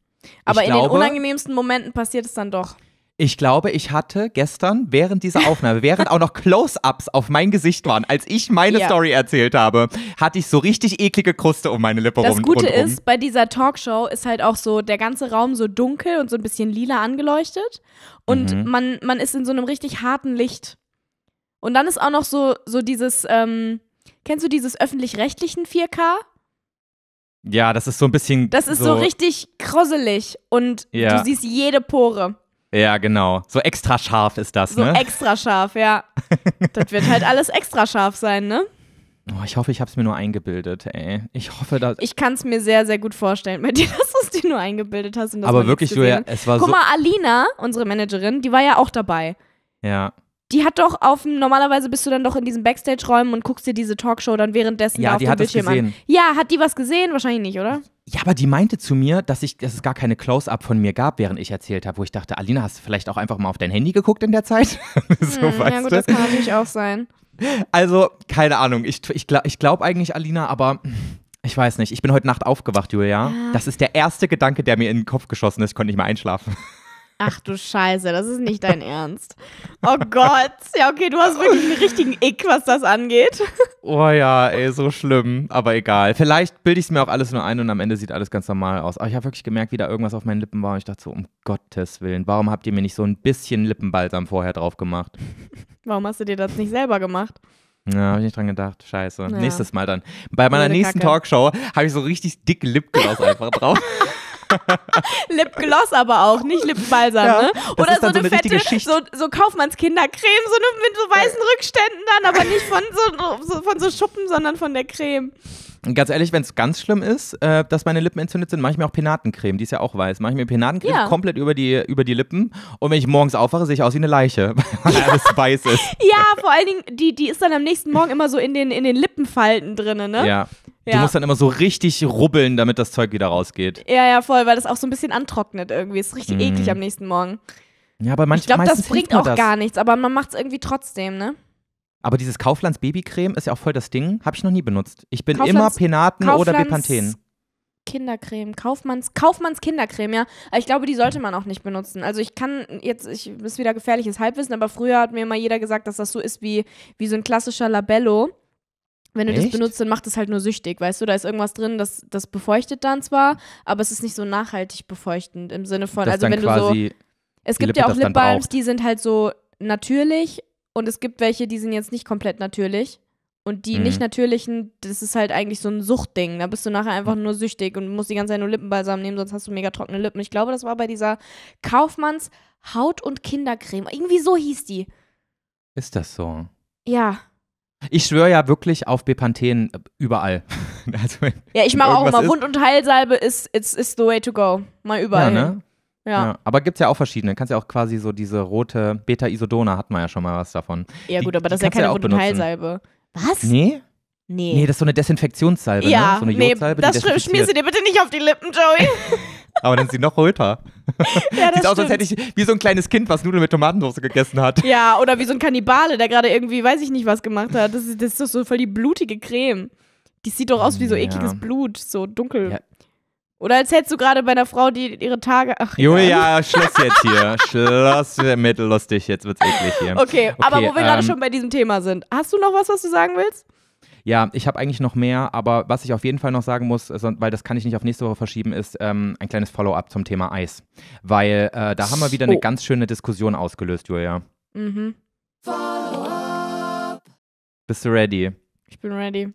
Aber in glaube, den unangenehmsten Momenten passiert es dann doch. Ich glaube, ich hatte gestern während dieser Aufnahme, während auch noch Close-ups auf mein Gesicht waren, als ich meine ja. Story erzählt habe, hatte ich so richtig eklige Kruste um meine Lippe das rum. Das Gute rundum. ist, bei dieser Talkshow ist halt auch so der ganze Raum so dunkel und so ein bisschen lila angeleuchtet und mhm. man, man ist in so einem richtig harten Licht. Und dann ist auch noch so, so dieses, ähm, kennst du dieses öffentlich-rechtlichen 4K? Ja, das ist so ein bisschen. Das ist so, so richtig krosselig und ja. du siehst jede Pore. Ja, genau. So extra scharf ist das, so ne? So extra scharf, ja. (laughs) das wird halt alles extra scharf sein, ne? Oh, ich hoffe, ich habe es mir nur eingebildet, ey. Ich hoffe, dass. Ich kann es mir sehr, sehr gut vorstellen bei (laughs) dir, dass du es dir nur eingebildet hast. Und das Aber wirklich, du ja, es war Guck so. Guck mal, Alina, unsere Managerin, die war ja auch dabei. Ja die hat doch auf dem, normalerweise bist du dann doch in diesen Backstage-Räumen und guckst dir diese Talkshow dann währenddessen ja, da auf die hat Bildschirm das gesehen. An. Ja, hat die was gesehen? Wahrscheinlich nicht, oder? Ja, aber die meinte zu mir, dass, ich, dass es gar keine Close-Up von mir gab, während ich erzählt habe, wo ich dachte, Alina, hast du vielleicht auch einfach mal auf dein Handy geguckt in der Zeit? (laughs) so, hm, ja gut, das kann natürlich auch sein. Also, keine Ahnung. Ich, ich, glaub, ich glaube eigentlich Alina, aber ich weiß nicht. Ich bin heute Nacht aufgewacht, Julia. Ja. Das ist der erste Gedanke, der mir in den Kopf geschossen ist. Ich konnte nicht mehr einschlafen. Ach du Scheiße, das ist nicht dein Ernst. Oh Gott. Ja, okay, du hast wirklich einen richtigen Ick, was das angeht. Oh ja, ey, so schlimm. Aber egal. Vielleicht bilde ich es mir auch alles nur ein und am Ende sieht alles ganz normal aus. Aber ich habe wirklich gemerkt, wie da irgendwas auf meinen Lippen war. Und ich dachte so, um Gottes Willen, warum habt ihr mir nicht so ein bisschen Lippenbalsam vorher drauf gemacht? Warum hast du dir das nicht selber gemacht? Ja, habe ich nicht dran gedacht. Scheiße. Ja. Nächstes Mal dann. Bei meiner Blöde nächsten Kacke. Talkshow habe ich so richtig dicke Lipgloss einfach drauf. (laughs) (laughs) Lipgloss aber auch, nicht Lippenbalsam, ja, ne? Oder so eine, so eine, fette, so, so Kaufmannskindercreme, so eine, mit so weißen Rückständen dann, aber nicht von so, so, von so Schuppen, sondern von der Creme. Ganz ehrlich, wenn es ganz schlimm ist, äh, dass meine Lippen entzündet sind, mache ich mir auch Penatencreme, die ist ja auch weiß. Mache ich mir Penatencreme ja. komplett über die, über die Lippen und wenn ich morgens aufwache, sehe ich aus wie eine Leiche, (laughs) weil ja. alles weiß ist. (laughs) Ja, vor allen Dingen, die, die ist dann am nächsten Morgen immer so in den, in den Lippenfalten drin, ne? Ja. Ja. Du musst dann immer so richtig rubbeln, damit das Zeug wieder rausgeht. Ja, ja, voll, weil das auch so ein bisschen antrocknet irgendwie. Ist richtig mm. eklig am nächsten Morgen. Ja, aber manchmal. Ich glaube, das bringt auch das. gar nichts, aber man macht es irgendwie trotzdem, ne? Aber dieses Kauflands Babycreme ist ja auch voll das Ding. Habe ich noch nie benutzt. Ich bin Kauflands, immer Penaten Kauflands oder Bepanthen. Kindercreme, Kaufmanns, Kaufmanns Kindercreme, ja. Aber ich glaube, die sollte man auch nicht benutzen. Also ich kann jetzt, ich ist wieder gefährliches Halbwissen, aber früher hat mir immer jeder gesagt, dass das so ist wie, wie so ein klassischer Labello. Wenn du Echt? das benutzt, dann macht es halt nur süchtig, weißt du? Da ist irgendwas drin, das, das befeuchtet dann zwar, aber es ist nicht so nachhaltig befeuchtend im Sinne von, das also wenn du so. Es gibt Lippe ja auch Lip Balms, die sind halt so natürlich und es gibt welche, die sind jetzt nicht komplett natürlich. Und die mhm. nicht natürlichen, das ist halt eigentlich so ein Suchtding. Da bist du nachher einfach mhm. nur süchtig und musst die ganze Zeit nur Lippenbalsam nehmen, sonst hast du mega trockene Lippen. Ich glaube, das war bei dieser Kaufmanns Haut- und Kindercreme. Irgendwie so hieß die. Ist das so? Ja. Ich schwöre ja wirklich auf Bepanthen äh, überall. (laughs) also, ja, ich mache auch immer Wund- und Heilsalbe ist it's, it's the way to go. Mal überall. Ja, ne? Ja. ja. aber gibt es ja auch verschiedene. Kannst ja auch quasi so diese rote Beta-Isodona, hat man ja schon mal was davon. Ja, gut, aber das ist ja keine ja rote Teilsalbe. Was? Nee? Nee. Nee, das ist so eine Desinfektionssalbe, ne? ja, ne? So eine nee, Jodsalbe, das schmierst du dir bitte nicht auf die Lippen, Joey. (laughs) aber dann ist sie noch röter. (laughs) ja, das Sieht aus, als hätte ich wie so ein kleines Kind, was Nudeln mit Tomatensauce gegessen hat. Ja, oder wie so ein Kannibale, der gerade irgendwie, weiß ich nicht, was gemacht hat. Das ist, das ist doch so voll die blutige Creme. Die sieht doch aus wie so ekliges ja. Blut, so dunkel. Ja, oder als hättest du gerade bei einer Frau, die ihre Tage. Ach, Julia, ja. Schluss jetzt hier. Schluss mit lustig, jetzt wird's eklig hier. Okay, okay aber okay, wo wir ähm, gerade schon bei diesem Thema sind, hast du noch was, was du sagen willst? Ja, ich habe eigentlich noch mehr, aber was ich auf jeden Fall noch sagen muss, äh, weil das kann ich nicht auf nächste Woche verschieben, ist ähm, ein kleines Follow-up zum Thema Eis. Weil äh, da haben wir wieder oh. eine ganz schöne Diskussion ausgelöst, Julia. Mhm. Follow-up. Bist du ready? Ich bin ready.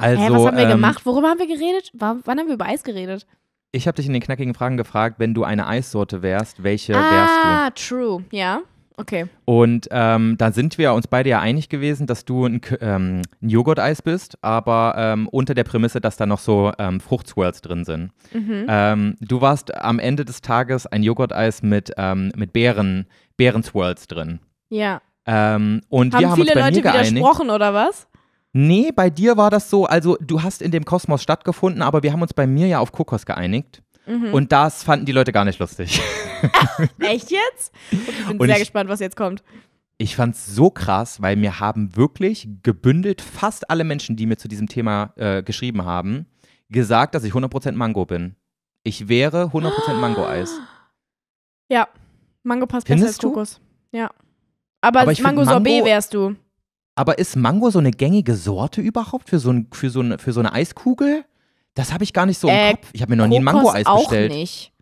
Also, Hä, was haben wir ähm, gemacht? Worüber haben wir geredet? Wann haben wir über Eis geredet? Ich habe dich in den knackigen Fragen gefragt, wenn du eine Eissorte wärst, welche ah, wärst du? Ah, true, ja. Okay. Und ähm, da sind wir uns beide ja einig gewesen, dass du ein, ähm, ein Joghurt-Eis bist, aber ähm, unter der Prämisse, dass da noch so ähm, Fruchtswirls drin sind. Mhm. Ähm, du warst am Ende des Tages ein Joghurt-Eis mit, ähm, mit Beeren, Beeren-Swirls drin. Ja. Ähm, und haben wir haben viele uns bei Leute mir geeinigt, widersprochen oder was? Nee, bei dir war das so, also du hast in dem Kosmos stattgefunden, aber wir haben uns bei mir ja auf Kokos geeinigt. Mhm. Und das fanden die Leute gar nicht lustig. (laughs) Echt jetzt? Ich bin und sehr gespannt, was jetzt kommt. Ich fand es so krass, weil mir haben wirklich gebündelt fast alle Menschen, die mir zu diesem Thema äh, geschrieben haben, gesagt, dass ich 100% Mango bin. Ich wäre 100% Mango-Eis. Ja, Mango passt Findest besser als Kokos. Ja. Aber, aber Mango-Sorbet Mango wärst du. Aber ist Mango so eine gängige Sorte überhaupt für so, ein, für so, ein, für so eine Eiskugel? Das habe ich gar nicht so äh, im Kopf. Ich habe mir noch Kokos nie ein Mango-Eis bestellt. Auch nicht.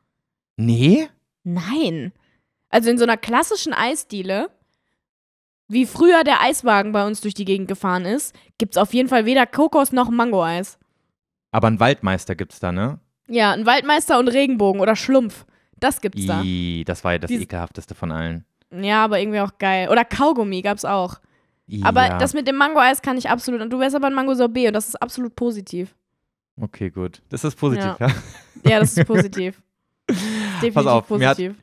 Nee? Nein. Also in so einer klassischen Eisdiele, wie früher der Eiswagen bei uns durch die Gegend gefahren ist, gibt es auf jeden Fall weder Kokos noch Mango-Eis. Aber einen Waldmeister gibt es da, ne? Ja, einen Waldmeister und Regenbogen oder Schlumpf. Das gibt's da. Ii, das war ja das Dies ekelhafteste von allen. Ja, aber irgendwie auch geil. Oder Kaugummi gab's auch. Aber das mit dem Mango-Eis kann ich absolut. Und du wärst aber ein Mango-Sorbet und das ist absolut positiv. Okay, gut. Das ist positiv, ja. Ja, ja das ist positiv. Das (laughs) ist definitiv Pass auf, positiv.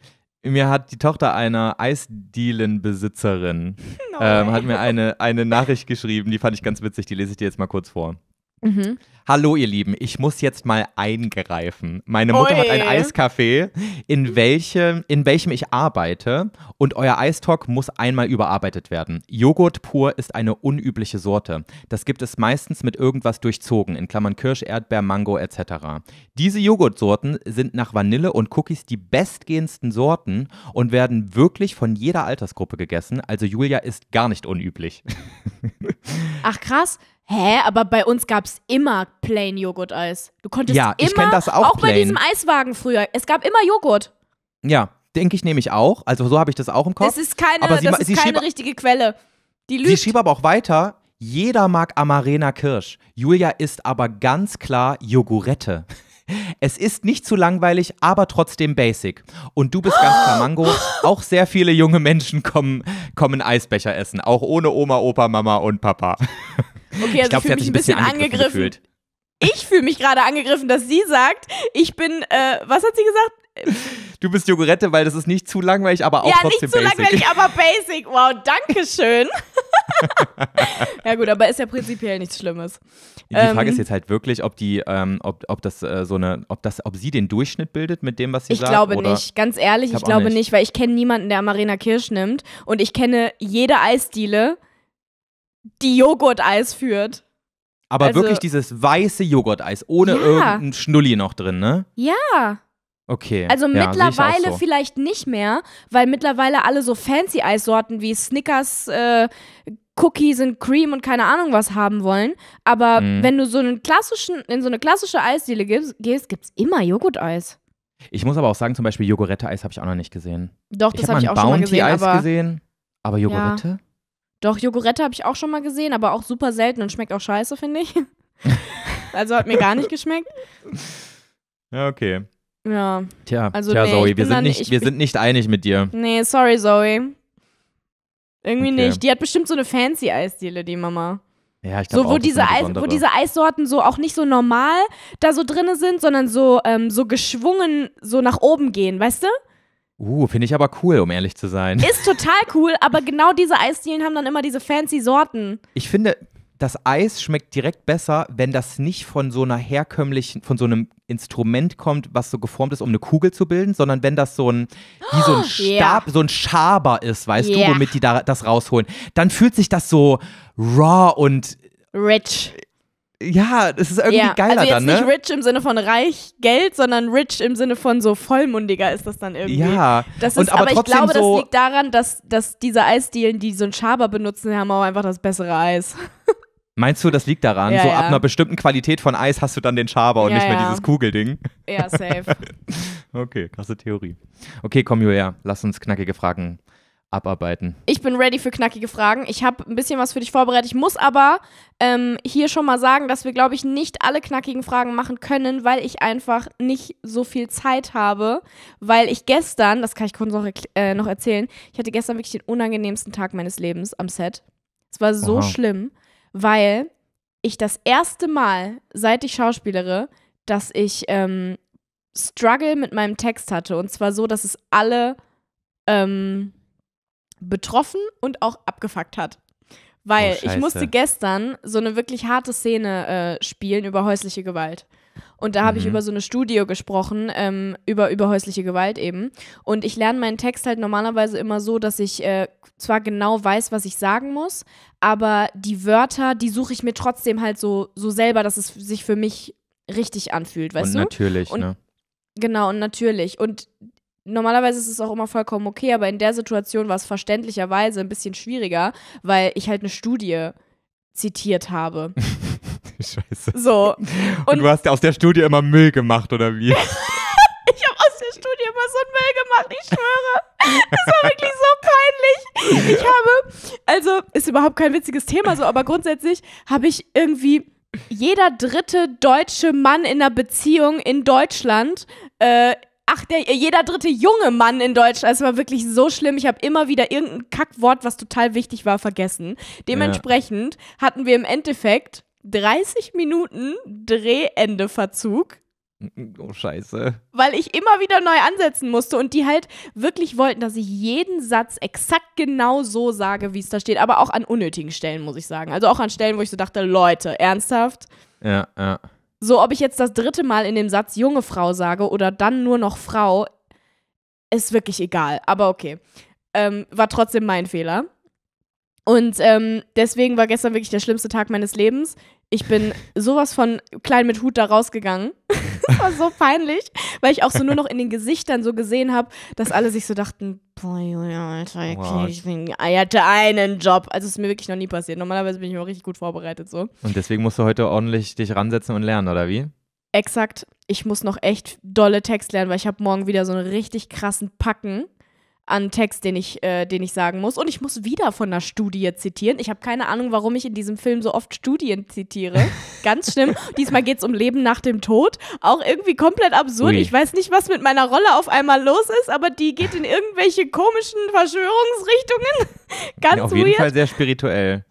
Mir hat, mir hat die Tochter einer Eisdielenbesitzerin (laughs) no ähm, hat mir eine, eine Nachricht geschrieben, die fand ich ganz witzig, die lese ich dir jetzt mal kurz vor. Mhm. Hallo ihr Lieben, ich muss jetzt mal eingreifen. Meine Mutter Oi. hat ein Eiscafé, in, welche, in welchem ich arbeite und euer Eistalk muss einmal überarbeitet werden. Joghurt pur ist eine unübliche Sorte. Das gibt es meistens mit irgendwas durchzogen, in Klammern Kirsch, Erdbeer, Mango etc. Diese Joghurtsorten sind nach Vanille und Cookies die bestgehendsten Sorten und werden wirklich von jeder Altersgruppe gegessen. Also Julia ist gar nicht unüblich. Ach krass, Hä, aber bei uns gab es immer plain Joghurt-Eis. Du konntest ja, immer, ich kenn das auch, auch plain. bei diesem Eiswagen früher, es gab immer Joghurt. Ja, denke ich nämlich auch. Also so habe ich das auch im Kopf. Das ist keine, aber sie, das ist sie keine richtige Quelle. Die lügt. Sie schrieb aber auch weiter, jeder mag Amarena Kirsch. Julia isst aber ganz klar Jogurette. (laughs) Es ist nicht zu langweilig, aber trotzdem basic. Und du bist ganz klar (gasps) Mango. Auch sehr viele junge Menschen kommen, kommen Eisbecher essen, auch ohne Oma, Opa, Mama und Papa. (laughs) Okay, also ich, ich fühle mich ein bisschen angegriffen. angegriffen. Ich fühle mich gerade angegriffen, dass sie sagt, ich bin, äh, was hat sie gesagt? Du bist Jogurette, weil das ist nicht zu langweilig, aber auch ja, trotzdem basic. Ja, nicht zu basic. langweilig, (laughs) aber basic. Wow, danke schön. (laughs) ja gut, aber ist ja prinzipiell nichts Schlimmes. Die ähm, Frage ist jetzt halt wirklich, ob die, ähm, ob, ob das äh, so eine, ob das, ob sie den Durchschnitt bildet mit dem, was sie ich sagt. Ich glaube oder? nicht, ganz ehrlich, ich, ich glaube nicht. nicht, weil ich kenne niemanden, der Marina Kirsch nimmt und ich kenne jede Eisdiele die Joghurt-Eis führt. Aber also, wirklich dieses weiße Joghurt-Eis, ohne ja. irgendeinen Schnulli noch drin, ne? Ja. Okay. Also ja, mittlerweile so. vielleicht nicht mehr, weil mittlerweile alle so fancy Eissorten wie Snickers, äh, Cookies und Cream und keine Ahnung was haben wollen. Aber mhm. wenn du so einen klassischen, in so eine klassische Eisdiele gehst, gehst es immer Joghurt-Eis. Ich muss aber auch sagen, zum Beispiel Jogurette-Eis habe ich auch noch nicht gesehen. Doch, ich das habe hab ich auch Bounty schon mal gesehen. Bounty-Eis gesehen, aber Jogurette? Ja. Doch, Jogurette habe ich auch schon mal gesehen, aber auch super selten und schmeckt auch scheiße, finde ich. (laughs) also hat mir gar nicht geschmeckt. Ja, okay. Ja. Tja, also, tja nee, Zoe, wir, sind, nicht, wir sind nicht einig mit dir. Nee, sorry, Zoe. Irgendwie okay. nicht. Die hat bestimmt so eine fancy Eisdiele, die Mama. Ja, ich glaube so, wo auch, diese Eis, wo diese Eissorten so auch nicht so normal da so drin sind, sondern so ähm, so geschwungen so nach oben gehen, weißt du? Uh, finde ich aber cool, um ehrlich zu sein. Ist total cool, aber genau diese Eisdielen haben dann immer diese fancy Sorten. Ich finde, das Eis schmeckt direkt besser, wenn das nicht von so einer herkömmlichen, von so einem Instrument kommt, was so geformt ist, um eine Kugel zu bilden, sondern wenn das so ein, wie so ein (gasps) Stab, yeah. so ein Schaber ist, weißt yeah. du, womit die da, das rausholen, dann fühlt sich das so raw und Rich ja, es ist irgendwie ja. geiler also dann, ne? nicht rich im Sinne von reich Geld, sondern rich im Sinne von so vollmundiger ist das dann irgendwie. Ja. Das ist, und, aber, aber ich glaube, so das liegt daran, dass, dass diese Eisdielen, die so einen Schaber benutzen, haben auch einfach das bessere Eis. (laughs) Meinst du, das liegt daran? Ja, so ab einer bestimmten Qualität von Eis hast du dann den Schaber und ja, nicht mehr dieses Kugelding. Ja, safe. (laughs) okay, krasse Theorie. Okay, komm, Julia, lass uns knackige Fragen äh, abarbeiten. Ich bin ready für knackige Fragen. Ich habe ein bisschen was für dich vorbereitet. Ich muss aber ähm, hier schon mal sagen, dass wir, glaube ich, nicht alle knackigen Fragen machen können, weil ich einfach nicht so viel Zeit habe. Weil ich gestern, das kann ich kurz noch, äh, noch erzählen, ich hatte gestern wirklich den unangenehmsten Tag meines Lebens am Set. Es war so Aha. schlimm, weil ich das erste Mal, seit ich Schauspielere, dass ich ähm, Struggle mit meinem Text hatte. Und zwar so, dass es alle ähm, betroffen und auch abgefuckt hat. Weil oh, ich musste gestern so eine wirklich harte Szene äh, spielen über häusliche Gewalt. Und da habe ich mhm. über so eine Studio gesprochen, ähm, über, über häusliche Gewalt eben. Und ich lerne meinen Text halt normalerweise immer so, dass ich äh, zwar genau weiß, was ich sagen muss, aber die Wörter, die suche ich mir trotzdem halt so, so selber, dass es sich für mich richtig anfühlt, weißt und du? Natürlich, und, ne? Genau, und natürlich. Und normalerweise ist es auch immer vollkommen okay, aber in der Situation war es verständlicherweise ein bisschen schwieriger, weil ich halt eine Studie zitiert habe. (laughs) Scheiße. So. Und, und du hast ja aus der Studie immer Müll gemacht, oder wie? (laughs) ich habe aus der Studie immer so einen Müll gemacht, ich schwöre. Das war wirklich so peinlich. Ich habe, also ist überhaupt kein witziges Thema so, aber grundsätzlich habe ich irgendwie jeder dritte deutsche Mann in einer Beziehung in Deutschland äh, ach, der, jeder dritte junge Mann in Deutschland, es war wirklich so schlimm. Ich habe immer wieder irgendein Kackwort, was total wichtig war, vergessen. Dementsprechend ja. hatten wir im Endeffekt 30 Minuten Drehendeverzug. Oh Scheiße. Weil ich immer wieder neu ansetzen musste und die halt wirklich wollten, dass ich jeden Satz exakt genau so sage, wie es da steht, aber auch an unnötigen Stellen, muss ich sagen. Also auch an Stellen, wo ich so dachte, Leute, ernsthaft? Ja, ja. So, ob ich jetzt das dritte Mal in dem Satz junge Frau sage oder dann nur noch Frau, ist wirklich egal. Aber okay. Ähm, war trotzdem mein Fehler. Und ähm, deswegen war gestern wirklich der schlimmste Tag meines Lebens. Ich bin sowas von klein mit Hut da rausgegangen. (laughs) das war so peinlich, weil ich auch so nur noch in den Gesichtern so gesehen habe, dass alle sich so dachten, boah, Julia, Alter, okay, ich, bin, ah, ich hatte einen Job. Also es ist mir wirklich noch nie passiert. Normalerweise bin ich immer richtig gut vorbereitet so. Und deswegen musst du heute ordentlich dich ransetzen und lernen, oder wie? Exakt. Ich muss noch echt dolle Text lernen, weil ich habe morgen wieder so einen richtig krassen Packen an Text, den ich, äh, den ich sagen muss. Und ich muss wieder von einer Studie zitieren. Ich habe keine Ahnung, warum ich in diesem Film so oft Studien zitiere. (laughs) Ganz schlimm. Diesmal geht es um Leben nach dem Tod. Auch irgendwie komplett absurd. Ui. Ich weiß nicht, was mit meiner Rolle auf einmal los ist, aber die geht in irgendwelche komischen Verschwörungsrichtungen. (laughs) Ganz ja, auf weird. Auf jeden Fall sehr spirituell.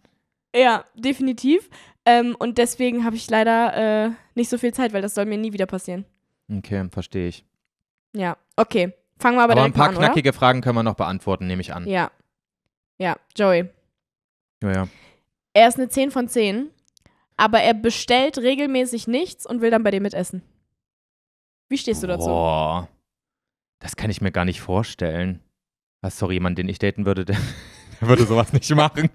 Ja, definitiv. Ähm, und deswegen habe ich leider äh, nicht so viel Zeit, weil das soll mir nie wieder passieren. Okay, verstehe ich. Ja, okay. Fangen wir aber, aber direkt mal an, ein paar knackige oder? Fragen können wir noch beantworten, nehme ich an. Ja. Ja, Joey. Ja, ja. Er ist eine 10 von 10, aber er bestellt regelmäßig nichts und will dann bei dir mitessen. Wie stehst du dazu? Boah. Das kann ich mir gar nicht vorstellen. Ah, sorry, jemand, den ich daten würde, (laughs) der, der würde sowas nicht machen.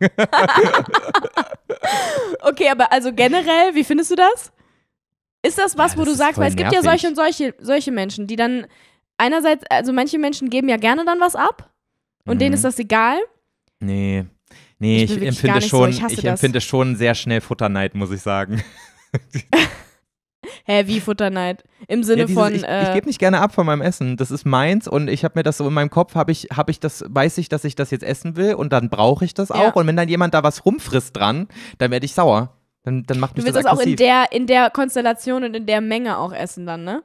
(laughs) okay, aber also generell, wie findest du das? Ist das was, ja, das wo du sagst, weil es nervig. gibt ja solche und solche, solche Menschen, die dann einerseits, also manche Menschen geben ja gerne dann was ab und mhm. denen ist das egal. Nee. Nee, ich, ich empfinde schon, so. ich, ich empfinde schon sehr schnell Futterneid, muss ich sagen. (laughs) Hä, wie Futterneid? Im Sinne ja, dieses, von. Ich, äh, ich gebe nicht gerne ab von meinem Essen. Das ist meins und ich habe mir das so in meinem Kopf, habe ich, hab ich das, weiß ich, dass ich das jetzt essen will und dann brauche ich das auch. Ja. Und wenn dann jemand da was rumfrisst dran, dann werde ich sauer. Dann, dann macht mich du willst das, das auch in der, in der Konstellation und in der Menge auch essen dann, ne?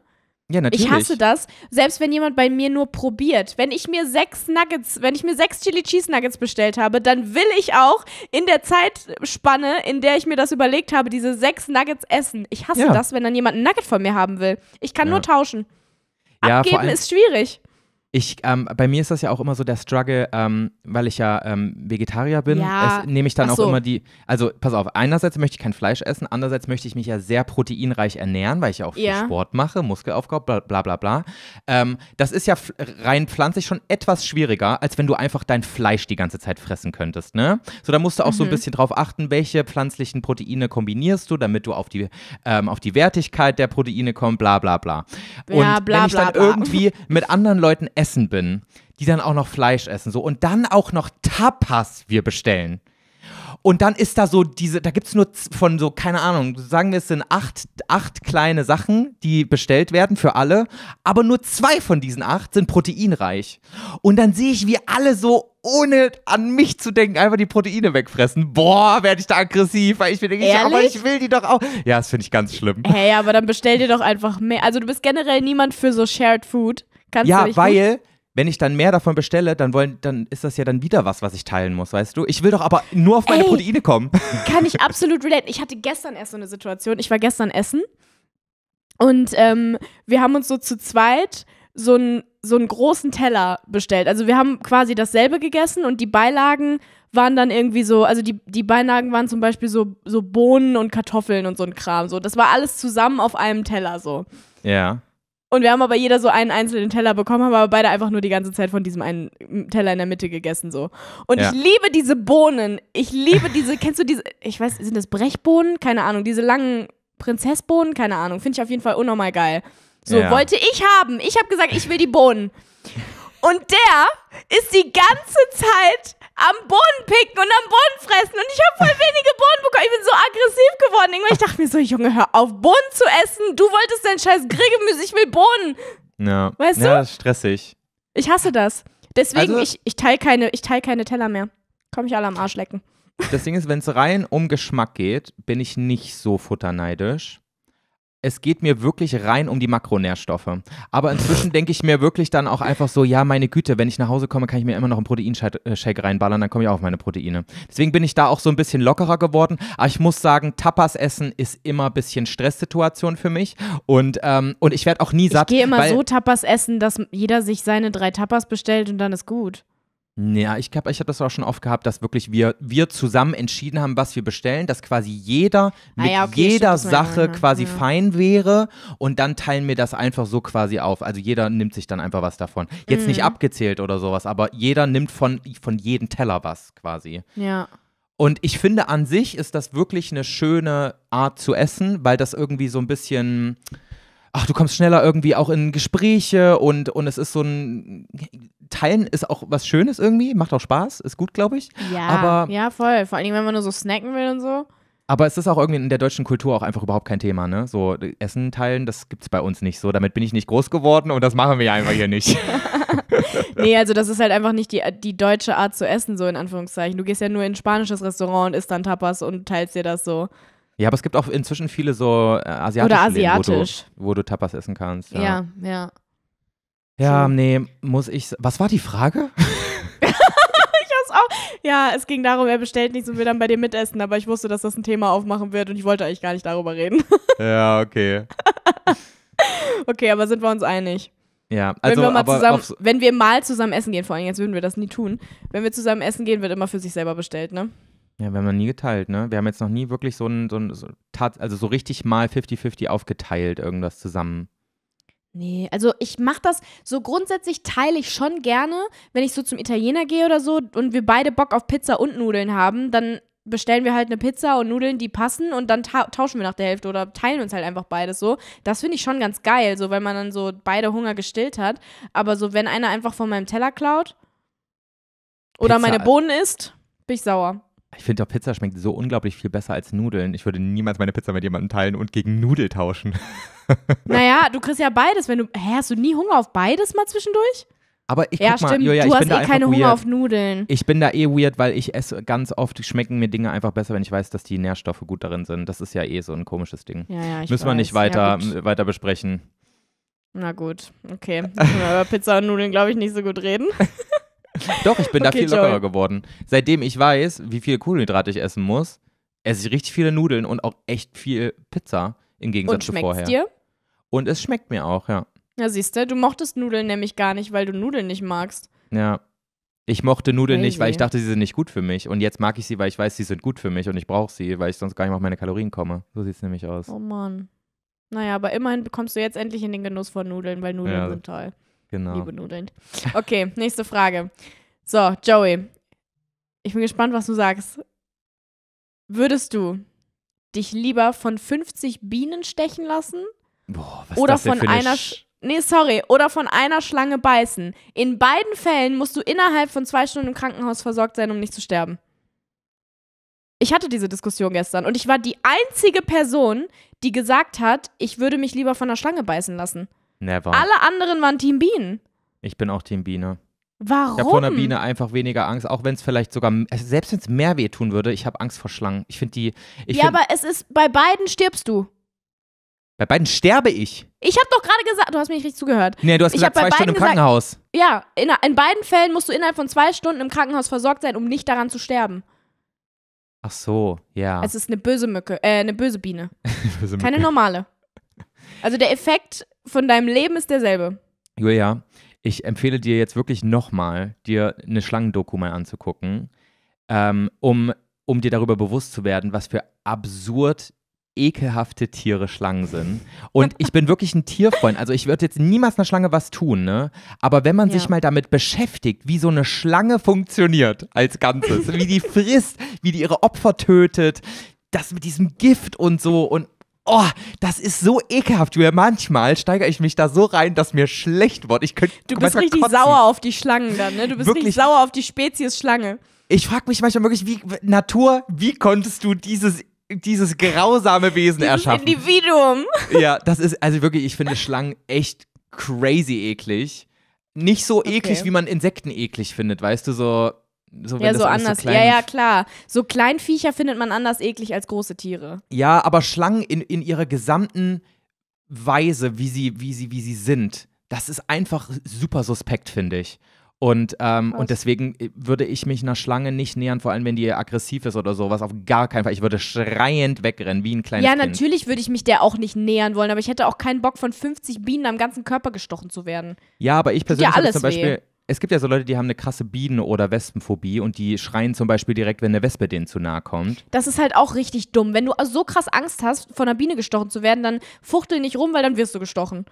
Ja, natürlich. Ich hasse das, selbst wenn jemand bei mir nur probiert. Wenn ich mir sechs Nuggets, wenn ich mir sechs Chili Cheese Nuggets bestellt habe, dann will ich auch in der Zeitspanne, in der ich mir das überlegt habe, diese sechs Nuggets essen. Ich hasse ja. das, wenn dann jemand ein Nugget von mir haben will. Ich kann ja. nur tauschen. Abgeben ist schwierig. Ich, ähm, bei mir ist das ja auch immer so der Struggle, ähm, weil ich ja ähm, Vegetarier bin. Ja. Nehme ich dann so. auch immer die. Also pass auf, einerseits möchte ich kein Fleisch essen, andererseits möchte ich mich ja sehr proteinreich ernähren, weil ich ja auch viel ja. Sport mache, Muskelaufbau, bla bla bla. bla. Ähm, das ist ja rein pflanzlich schon etwas schwieriger, als wenn du einfach dein Fleisch die ganze Zeit fressen könntest. Ne? So, da musst du auch mhm. so ein mhm. bisschen drauf achten, welche pflanzlichen Proteine kombinierst du, damit du auf die, ähm, auf die Wertigkeit der Proteine kommst, bla bla bla. Und bla, wenn ich dann bla, bla. irgendwie mit anderen Leuten esse, essen bin, die dann auch noch Fleisch essen, so und dann auch noch Tapas wir bestellen. Und dann ist da so diese, da gibt es nur von so, keine Ahnung, sagen wir es sind acht, acht kleine Sachen, die bestellt werden für alle, aber nur zwei von diesen acht sind proteinreich. Und dann sehe ich, wie alle so, ohne an mich zu denken, einfach die Proteine wegfressen. Boah, werde ich da aggressiv, weil ich mir denke, ich, aber ich will die doch auch. Ja, das finde ich ganz schlimm. Hey, aber dann bestell dir doch einfach mehr. Also du bist generell niemand für so Shared Food. Kannst ja, weil nicht? wenn ich dann mehr davon bestelle, dann wollen, dann ist das ja dann wieder was, was ich teilen muss, weißt du? Ich will doch aber nur auf meine Ey, Proteine kommen. (laughs) Kann ich absolut relate. Ich hatte gestern erst so eine Situation. Ich war gestern essen und ähm, wir haben uns so zu zweit so einen so einen großen Teller bestellt. Also wir haben quasi dasselbe gegessen und die Beilagen waren dann irgendwie so, also die, die Beilagen waren zum Beispiel so, so Bohnen und Kartoffeln und so ein Kram. So, das war alles zusammen auf einem Teller so. Ja. Und wir haben aber jeder so einen einzelnen Teller bekommen, haben aber beide einfach nur die ganze Zeit von diesem einen Teller in der Mitte gegessen so. Und ja. ich liebe diese Bohnen. Ich liebe diese, (laughs) kennst du diese, ich weiß, sind das Brechbohnen? Keine Ahnung, diese langen Prinzessbohnen? Keine Ahnung, finde ich auf jeden Fall unnormal geil. So, ja. wollte ich haben. Ich habe gesagt, ich will die Bohnen. Und der ist die ganze Zeit am Boden picken und am Boden fressen. Und ich habe voll wenige Bohnen bekommen. Ich bin so aggressiv geworden. Irgendwann ich dachte mir so, Junge, hör auf, Bohnen zu essen. Du wolltest deinen scheiß Grillgemüse, ich will Bohnen. Ja. Weißt ja, du? Ja, stressig. Ich hasse das. Deswegen, also, ich, ich teile keine, teil keine Teller mehr. Komm ich alle am Arsch lecken. Das Ding ist, wenn es rein um Geschmack geht, bin ich nicht so futterneidisch es geht mir wirklich rein um die Makronährstoffe. Aber inzwischen denke ich mir wirklich dann auch einfach so, ja, meine Güte, wenn ich nach Hause komme, kann ich mir immer noch einen Proteinshake äh, reinballern, dann komme ich auch auf meine Proteine. Deswegen bin ich da auch so ein bisschen lockerer geworden. Aber ich muss sagen, Tapas essen ist immer ein bisschen Stresssituation für mich. Und, ähm, und ich werde auch nie satt. Ich gehe immer so Tapas essen, dass jeder sich seine drei Tapas bestellt und dann ist gut. Ja, ich glaube, ich habe das auch schon oft gehabt, dass wirklich wir, wir zusammen entschieden haben, was wir bestellen, dass quasi jeder ah mit ah ja, okay, jeder stimmt, Sache ne? quasi ja. fein wäre und dann teilen wir das einfach so quasi auf. Also jeder nimmt sich dann einfach was davon. Jetzt mhm. nicht abgezählt oder sowas, aber jeder nimmt von, von jedem Teller was quasi. Ja. Und ich finde an sich ist das wirklich eine schöne Art zu essen, weil das irgendwie so ein bisschen ach, du kommst schneller irgendwie auch in Gespräche und, und es ist so ein, Teilen ist auch was Schönes irgendwie, macht auch Spaß, ist gut, glaube ich. Ja, aber, ja, voll. Vor allem, wenn man nur so snacken will und so. Aber es ist auch irgendwie in der deutschen Kultur auch einfach überhaupt kein Thema, ne? So Essen teilen, das gibt es bei uns nicht so. Damit bin ich nicht groß geworden und das machen wir ja einfach hier nicht. (laughs) nee, also das ist halt einfach nicht die, die deutsche Art zu essen, so in Anführungszeichen. Du gehst ja nur in ein spanisches Restaurant und isst dann Tapas und teilst dir das so. Ja, aber es gibt auch inzwischen viele so äh, asiatische Oder asiatisch. Läden, wo, du, wo, du, Tapas essen kannst. Ja, ja. ja. Ja, so. nee, muss ich. Was war die Frage? (laughs) ich hab's Auch. Ja, es ging darum, er bestellt nichts und will dann bei dir mitessen, aber ich wusste, dass das ein Thema aufmachen wird und ich wollte eigentlich gar nicht darüber reden. (laughs) Ja, okay. (laughs) okay, aber sind wir uns einig? Ja, also wenn wir, mal zusammen, wenn wir mal zusammen essen gehen, vor allem jetzt würden wir das nie tun. Wenn wir zusammen essen gehen, wird immer für sich selber bestellt, ne? Ja, wir haben ja nie geteilt, ne? Wir haben jetzt noch nie wirklich so ein, so ein so, also so richtig mal 50-50 aufgeteilt, irgendwas zusammen. Nee, also ich mache das so grundsätzlich teile ich schon gerne, wenn ich so zum Italiener gehe oder so und wir beide Bock auf Pizza und Nudeln haben, dann bestellen wir halt eine Pizza und Nudeln, die passen und dann ta tauschen wir nach der Hälfte oder teilen uns halt einfach beides so. Das finde ich schon ganz geil, so weil man dann so beide Hunger gestillt hat, aber so wenn einer einfach von meinem Teller klaut oder Pizza. meine Bohnen isst, bin ich sauer. Ich finde doch, Pizza schmeckt so unglaublich viel besser als Nudeln. Ich würde niemals meine Pizza mit jemandem teilen und gegen Nudel tauschen. (laughs) (laughs) naja, du kriegst ja beides, wenn du. Hä, hast du nie Hunger auf beides mal zwischendurch? Aber ich ja, guck mal, stimmt. Julia, du ich hast bin eh keine weird. Hunger auf Nudeln. Ich bin da eh weird, weil ich esse ganz oft, schmecken mir Dinge einfach besser, wenn ich weiß, dass die Nährstoffe gut darin sind. Das ist ja eh so ein komisches Ding. Ja, ja, Müssen weiß. wir nicht weiter, ja, weiter besprechen. Na gut, okay. Wir über (laughs) Pizza und Nudeln, glaube ich, nicht so gut reden. (laughs) Doch, ich bin okay, da viel lockerer Joey. geworden. Seitdem ich weiß, wie viel Kohlenhydrate ich essen muss, esse ich richtig viele Nudeln und auch echt viel Pizza im Gegensatz und zu vorher. Dir? Und es schmeckt mir auch, ja. Ja, siehst du, du mochtest Nudeln nämlich gar nicht, weil du Nudeln nicht magst. Ja. Ich mochte Nudeln Crazy. nicht, weil ich dachte, sie sind nicht gut für mich. Und jetzt mag ich sie, weil ich weiß, sie sind gut für mich und ich brauche sie, weil ich sonst gar nicht mehr auf meine Kalorien komme. So sieht es nämlich aus. Oh Mann. Naja, aber immerhin bekommst du jetzt endlich in den Genuss von Nudeln, weil Nudeln ja, sind toll. Genau. Liebe Nudeln. Okay, (laughs) nächste Frage. So, Joey, ich bin gespannt, was du sagst. Würdest du dich lieber von 50 Bienen stechen lassen Boah, was Oder ist das von denn für eine einer. Sch nee, sorry. Oder von einer Schlange beißen. In beiden Fällen musst du innerhalb von zwei Stunden im Krankenhaus versorgt sein, um nicht zu sterben. Ich hatte diese Diskussion gestern und ich war die einzige Person, die gesagt hat, ich würde mich lieber von einer Schlange beißen lassen. Never. Alle anderen waren Team Bienen. Ich bin auch Team Biene. Warum? Ich habe vor einer Biene einfach weniger Angst, auch wenn es vielleicht sogar, selbst wenn es mehr wehtun würde, ich habe Angst vor Schlangen. Ich finde die. Ich ja, find, aber es ist, bei beiden stirbst du. Bei beiden sterbe ich. Ich habe doch gerade gesagt, du hast mir nicht richtig zugehört. Nee, du hast ich gesagt, zwei Stunden im gesagt, Krankenhaus. Ja, in, in beiden Fällen musst du innerhalb von zwei Stunden im Krankenhaus versorgt sein, um nicht daran zu sterben. Ach so, ja. Es ist eine böse Mücke, äh, eine böse Biene. (laughs) böse Mücke. Keine normale. Also der Effekt von deinem Leben ist derselbe. Julia, ich empfehle dir jetzt wirklich nochmal, dir eine Schlangendoku mal anzugucken, ähm, um, um dir darüber bewusst zu werden, was für absurd ekelhafte Tiere Schlangen sind. Und ich bin wirklich ein Tierfreund. Also ich würde jetzt niemals einer Schlange was tun, ne? Aber wenn man ja. sich mal damit beschäftigt, wie so eine Schlange funktioniert als Ganzes, wie die frisst, wie die ihre Opfer tötet, das mit diesem Gift und so und Oh, das ist so ekelhaft, Julia. Manchmal steigere ich mich da so rein, dass mir schlecht wird. Ich könnte. Du bist richtig kotzen. sauer auf die Schlangen dann, ne? Du bist wirklich? richtig sauer auf die Spezies Schlange. Ich frage mich manchmal wirklich, wie Natur, wie konntest du dieses dieses grausame Wesen dieses erschaffen. Individuum. (laughs) Ja, das ist, also wirklich, ich finde Schlangen echt crazy eklig. Nicht so eklig, okay. wie man Insekten eklig findet, weißt du, so. So, ja, so anders. So ja, ja, klar. So Kleinviecher findet man anders eklig als große Tiere. Ja, aber Schlangen in, in ihrer gesamten Weise, wie sie, wie, sie, wie sie sind, das ist einfach super suspekt, finde ich. Und, ähm, und deswegen äh, würde ich mich einer Schlange nicht nähern, vor allem wenn die aggressiv ist oder sowas. Auf gar keinen Fall. Ich würde schreiend wegrennen, wie ein kleines Ja, natürlich würde ich mich der auch nicht nähern wollen, aber ich hätte auch keinen Bock, von 50 Bienen am ganzen Körper gestochen zu werden. Ja, aber ich persönlich ja alles zum Beispiel. Weh. Es gibt ja so Leute, die haben eine krasse Bienen- oder Wespenphobie und die schreien zum Beispiel direkt, wenn eine Wespe denen zu nahe kommt. Das ist halt auch richtig dumm. Wenn du so krass Angst hast, von einer Biene gestochen zu werden, dann fuchtel nicht rum, weil dann wirst du gestochen.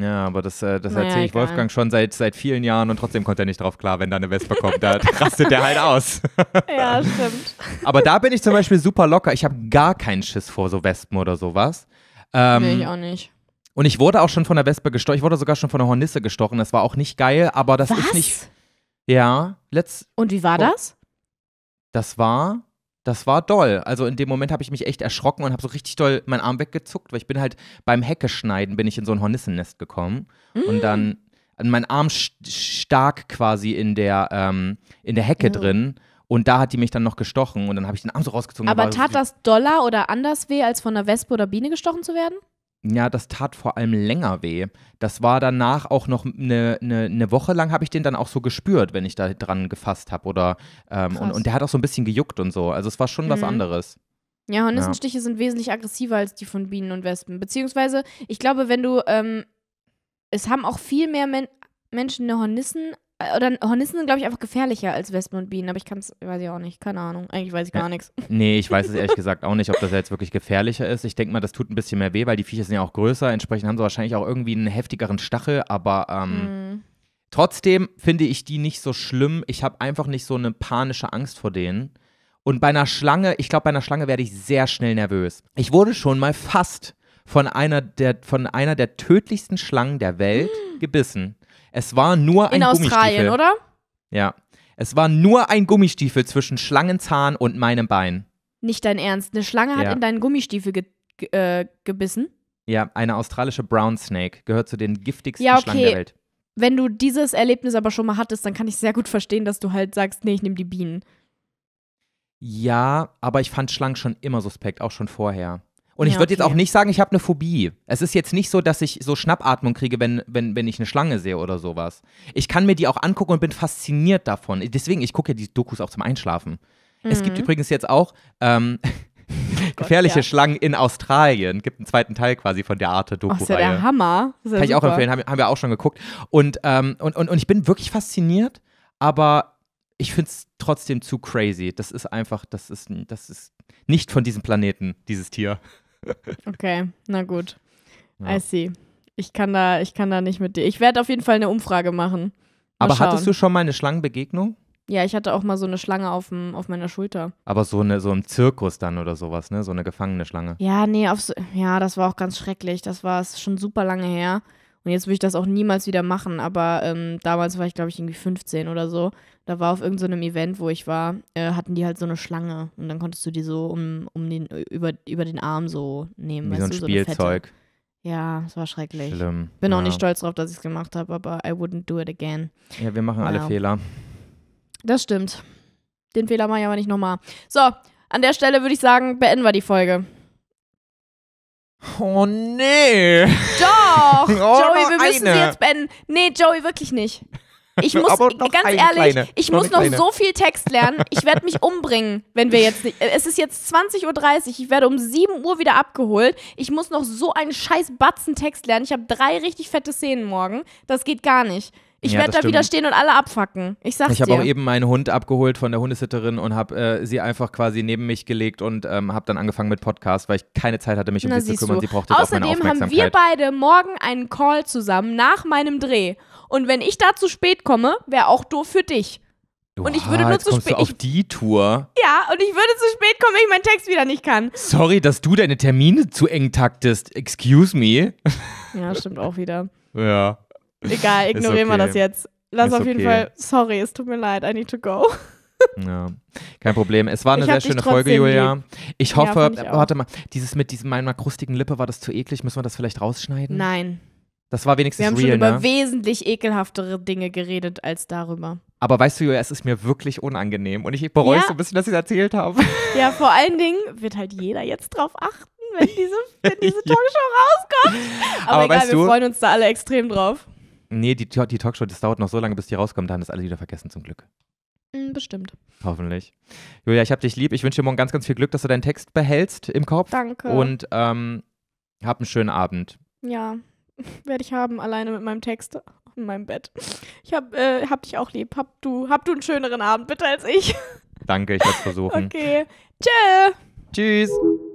Ja, aber das, äh, das naja, erzähle ich egal. Wolfgang schon seit, seit vielen Jahren und trotzdem kommt er nicht drauf klar, wenn da eine Wespe kommt. Da (laughs) rastet der halt aus. (laughs) ja, stimmt. Aber da bin ich zum Beispiel super locker. Ich habe gar keinen Schiss vor so Wespen oder sowas. Ähm, Will ich auch nicht. Und ich wurde auch schon von der Wespe gestochen. Ich wurde sogar schon von der Hornisse gestochen. Das war auch nicht geil, aber das Was? ist nicht. Ja, let's. Und wie war oh. das? Das war das war doll. Also in dem Moment habe ich mich echt erschrocken und habe so richtig doll meinen Arm weggezuckt, weil ich bin halt beim Heckeschneiden bin ich in so ein Hornissennest gekommen mm. und dann mein Arm stark quasi in der ähm, in der Hecke oh. drin. Und da hat die mich dann noch gestochen und dann habe ich den Arm so rausgezogen. Aber tat so das doller oder anders weh, als von einer Wespe oder Biene gestochen zu werden? ja, das tat vor allem länger weh. Das war danach auch noch eine, eine, eine Woche lang, habe ich den dann auch so gespürt, wenn ich da dran gefasst habe. ähm, und, und der hat auch so ein bisschen gejuckt und so. Also es war schon mhm. was anderes. Ja, Hornissenstiche ja. sind wesentlich aggressiver als die von Bienen und Wespen. Beziehungsweise, ich glaube, wenn du, ähm, es haben auch viel mehr Men Menschen eine Hornissen äh, oder Hornissen sind, glaube ich, einfach gefährlicher als Wespen und Bienen, aber ich kann es, weiß ich auch nicht, keine Ahnung. Eigentlich weiß ich gar äh, nichts. (laughs) Nee, ich weiß es ehrlich gesagt auch nicht, ob das jetzt wirklich gefährlicher ist. Ich denke mal, das tut ein bisschen mehr weh, weil die Viecher sind ja auch größer, entsprechend haben sie wahrscheinlich auch irgendwie einen heftigeren Stachel, aber ähm, mm. trotzdem finde ich die nicht so schlimm. Ich habe einfach nicht so eine panische Angst vor denen. Und bei einer Schlange, ich glaube, bei einer Schlange werde ich sehr schnell nervös. Ich wurde schon mal fast von einer der, von einer der tödlichsten Schlangen der Welt (gasps) gebissen. Es war nur ein In Australien, oder? Ja. Es war nur ein Gummistiefel zwischen Schlangenzahn und meinem Bein. Nicht dein Ernst. Eine Schlange hat in deinen Gummistiefel ge äh, gebissen. Ja, eine australische Brown Snake gehört zu den giftigsten Ja, Schlangen der Welt. Wenn du dieses Erlebnis aber schon mal hattest, dann kann ich sehr gut verstehen, dass du halt sagst, nee, ich nehme die Bienen. Ja, aber ich fand Schlangen schon immer suspekt, auch schon vorher. Und ich ja, würde okay. jetzt auch nicht sagen, ich habe eine Phobie. Es ist jetzt nicht so, dass ich so Schnappatmung kriege, wenn, wenn, wenn ich eine Schlange sehe oder sowas. Ich kann mir die auch angucken und bin fasziniert davon. Deswegen, ich gucke ja die Dokus auch zum Einschlafen. Mhm. Es gibt mhm. übrigens jetzt auch ähm, (laughs) oh Gott, gefährliche ja. Schlangen in Australien. Gibt einen zweiten Teil quasi von der Art Doku-Reihe. Das ist ja der Hammer. Ja kann ich auch empfehlen, haben, haben, wir auch schon geguckt. Und, ähm, und, und, und ich bin wirklich fasziniert, aber ich finde es trotzdem zu crazy. Das ist einfach, das ist, das ist nicht von diesem Planeten, dieses Tier. Okay, na gut. Ja. I see. Ich kann da, ich kann da nicht mit dir. Ich werde auf jeden Fall eine Umfrage machen. Mal Aber schauen. hattest du schon mal eine Schlangenbegegnung? Ja, ich hatte auch mal so eine Schlange auf, dem, auf meiner Schulter. Aber so, eine, so im Zirkus dann oder sowas, ne? So eine gefangene Schlange. Ja, nee, auf so, ja, das war auch ganz schrecklich. Das war schon super lange her. Und jetzt würde ich das auch niemals wieder machen, aber ähm, damals war ich, glaube ich, irgendwie 15 oder so. Da war auf irgendeinem so Event, wo ich war, äh, hatten die halt so eine Schlange und dann konntest du die so um, um den, über, über den Arm so nehmen. Wie so ein du, Spielzeug. So ja, es war schrecklich. Schlimm. Bin ja. auch nicht stolz drauf, dass ich es gemacht habe, aber I wouldn't do it again. Ja, wir machen ja. alle Fehler. Das stimmt. Den Fehler mache ich aber nicht nochmal. So, an der Stelle würde ich sagen, beenden wir die Folge. Oh nee. Doch, (laughs) oh, Joey, wir müssen eine. sie jetzt beenden. Nee, Joey, wirklich nicht. Ich (laughs) muss, ganz ehrlich, kleine, ich muss noch kleine. so viel Text lernen. Ich werde mich umbringen, wenn wir jetzt nicht. Äh, es ist jetzt 20.30 Uhr. Ich werde um 7 Uhr wieder abgeholt. Ich muss noch so einen scheiß Batzen Text lernen. Ich habe drei richtig fette Szenen morgen. Das geht gar nicht. Ich ja, werde da stimmt. wieder stehen und alle abfacken. Ich sag's ich dir. Ich habe auch eben meinen Hund abgeholt von der Hundesitterin und habe äh, sie einfach quasi neben mich gelegt und ähm, habe dann angefangen mit Podcast, weil ich keine Zeit hatte, mich um Na, sie zu kümmern. Du. Sie brauchte Außerdem auch meine haben wir beide morgen einen Call zusammen nach meinem Dreh. Und wenn ich da zu spät komme, wäre auch doof für dich. Oha, und ich würde nur zu spät. auf die Tour. Ja, und ich würde zu spät kommen, wenn ich meinen Text wieder nicht kann. Sorry, dass du deine Termine zu eng taktest. Excuse me. Ja, stimmt auch wieder. (laughs) ja. Egal, ignorieren okay. wir das jetzt. Lass ist auf jeden okay. Fall, sorry, es tut mir leid, I need to go. (laughs) Ja, kein Problem. Es war eine ich sehr schöne Folge, Julia. Lieb. Ich hoffe, ja, ich warte mal, dieses mit diesem meiner krustigen Lippe, war das zu eklig? Müssen wir das vielleicht rausschneiden? Nein. Das war wenigstens real, Wir haben real, schon über ne? wesentlich ekelhaftere Dinge geredet als darüber. Aber weißt du, Julia, es ist mir wirklich unangenehm und ich bereue ja. so ein bisschen, dass ich es erzählt habe. (laughs) Ja, vor allen Dingen wird halt jeder jetzt drauf achten, wenn diese, wenn diese (laughs) Talkshow rauskommt. Aber, Aber egal, weißt du, wir freuen uns da alle extrem drauf. Nee, die, die Talkshow, das dauert noch so lange, bis die rauskommt. Da haben das alle wieder vergessen, zum Glück. Mm, bestimmt. Hoffentlich. Julia, ich hab dich lieb. Ich wünsche dir morgen ganz, ganz viel Glück, dass du deinen Text behältst im Kopf. Danke. Und ähm, hab einen schönen Abend. Ja, (laughs) werde ich haben, alleine mit meinem Text in meinem Bett. Ich hab, äh, hab dich auch lieb. Hab du, hab du einen schöneren Abend bitte als ich. Danke, ich werde (laughs) versuchen. Okay. Tschö. Tschüss.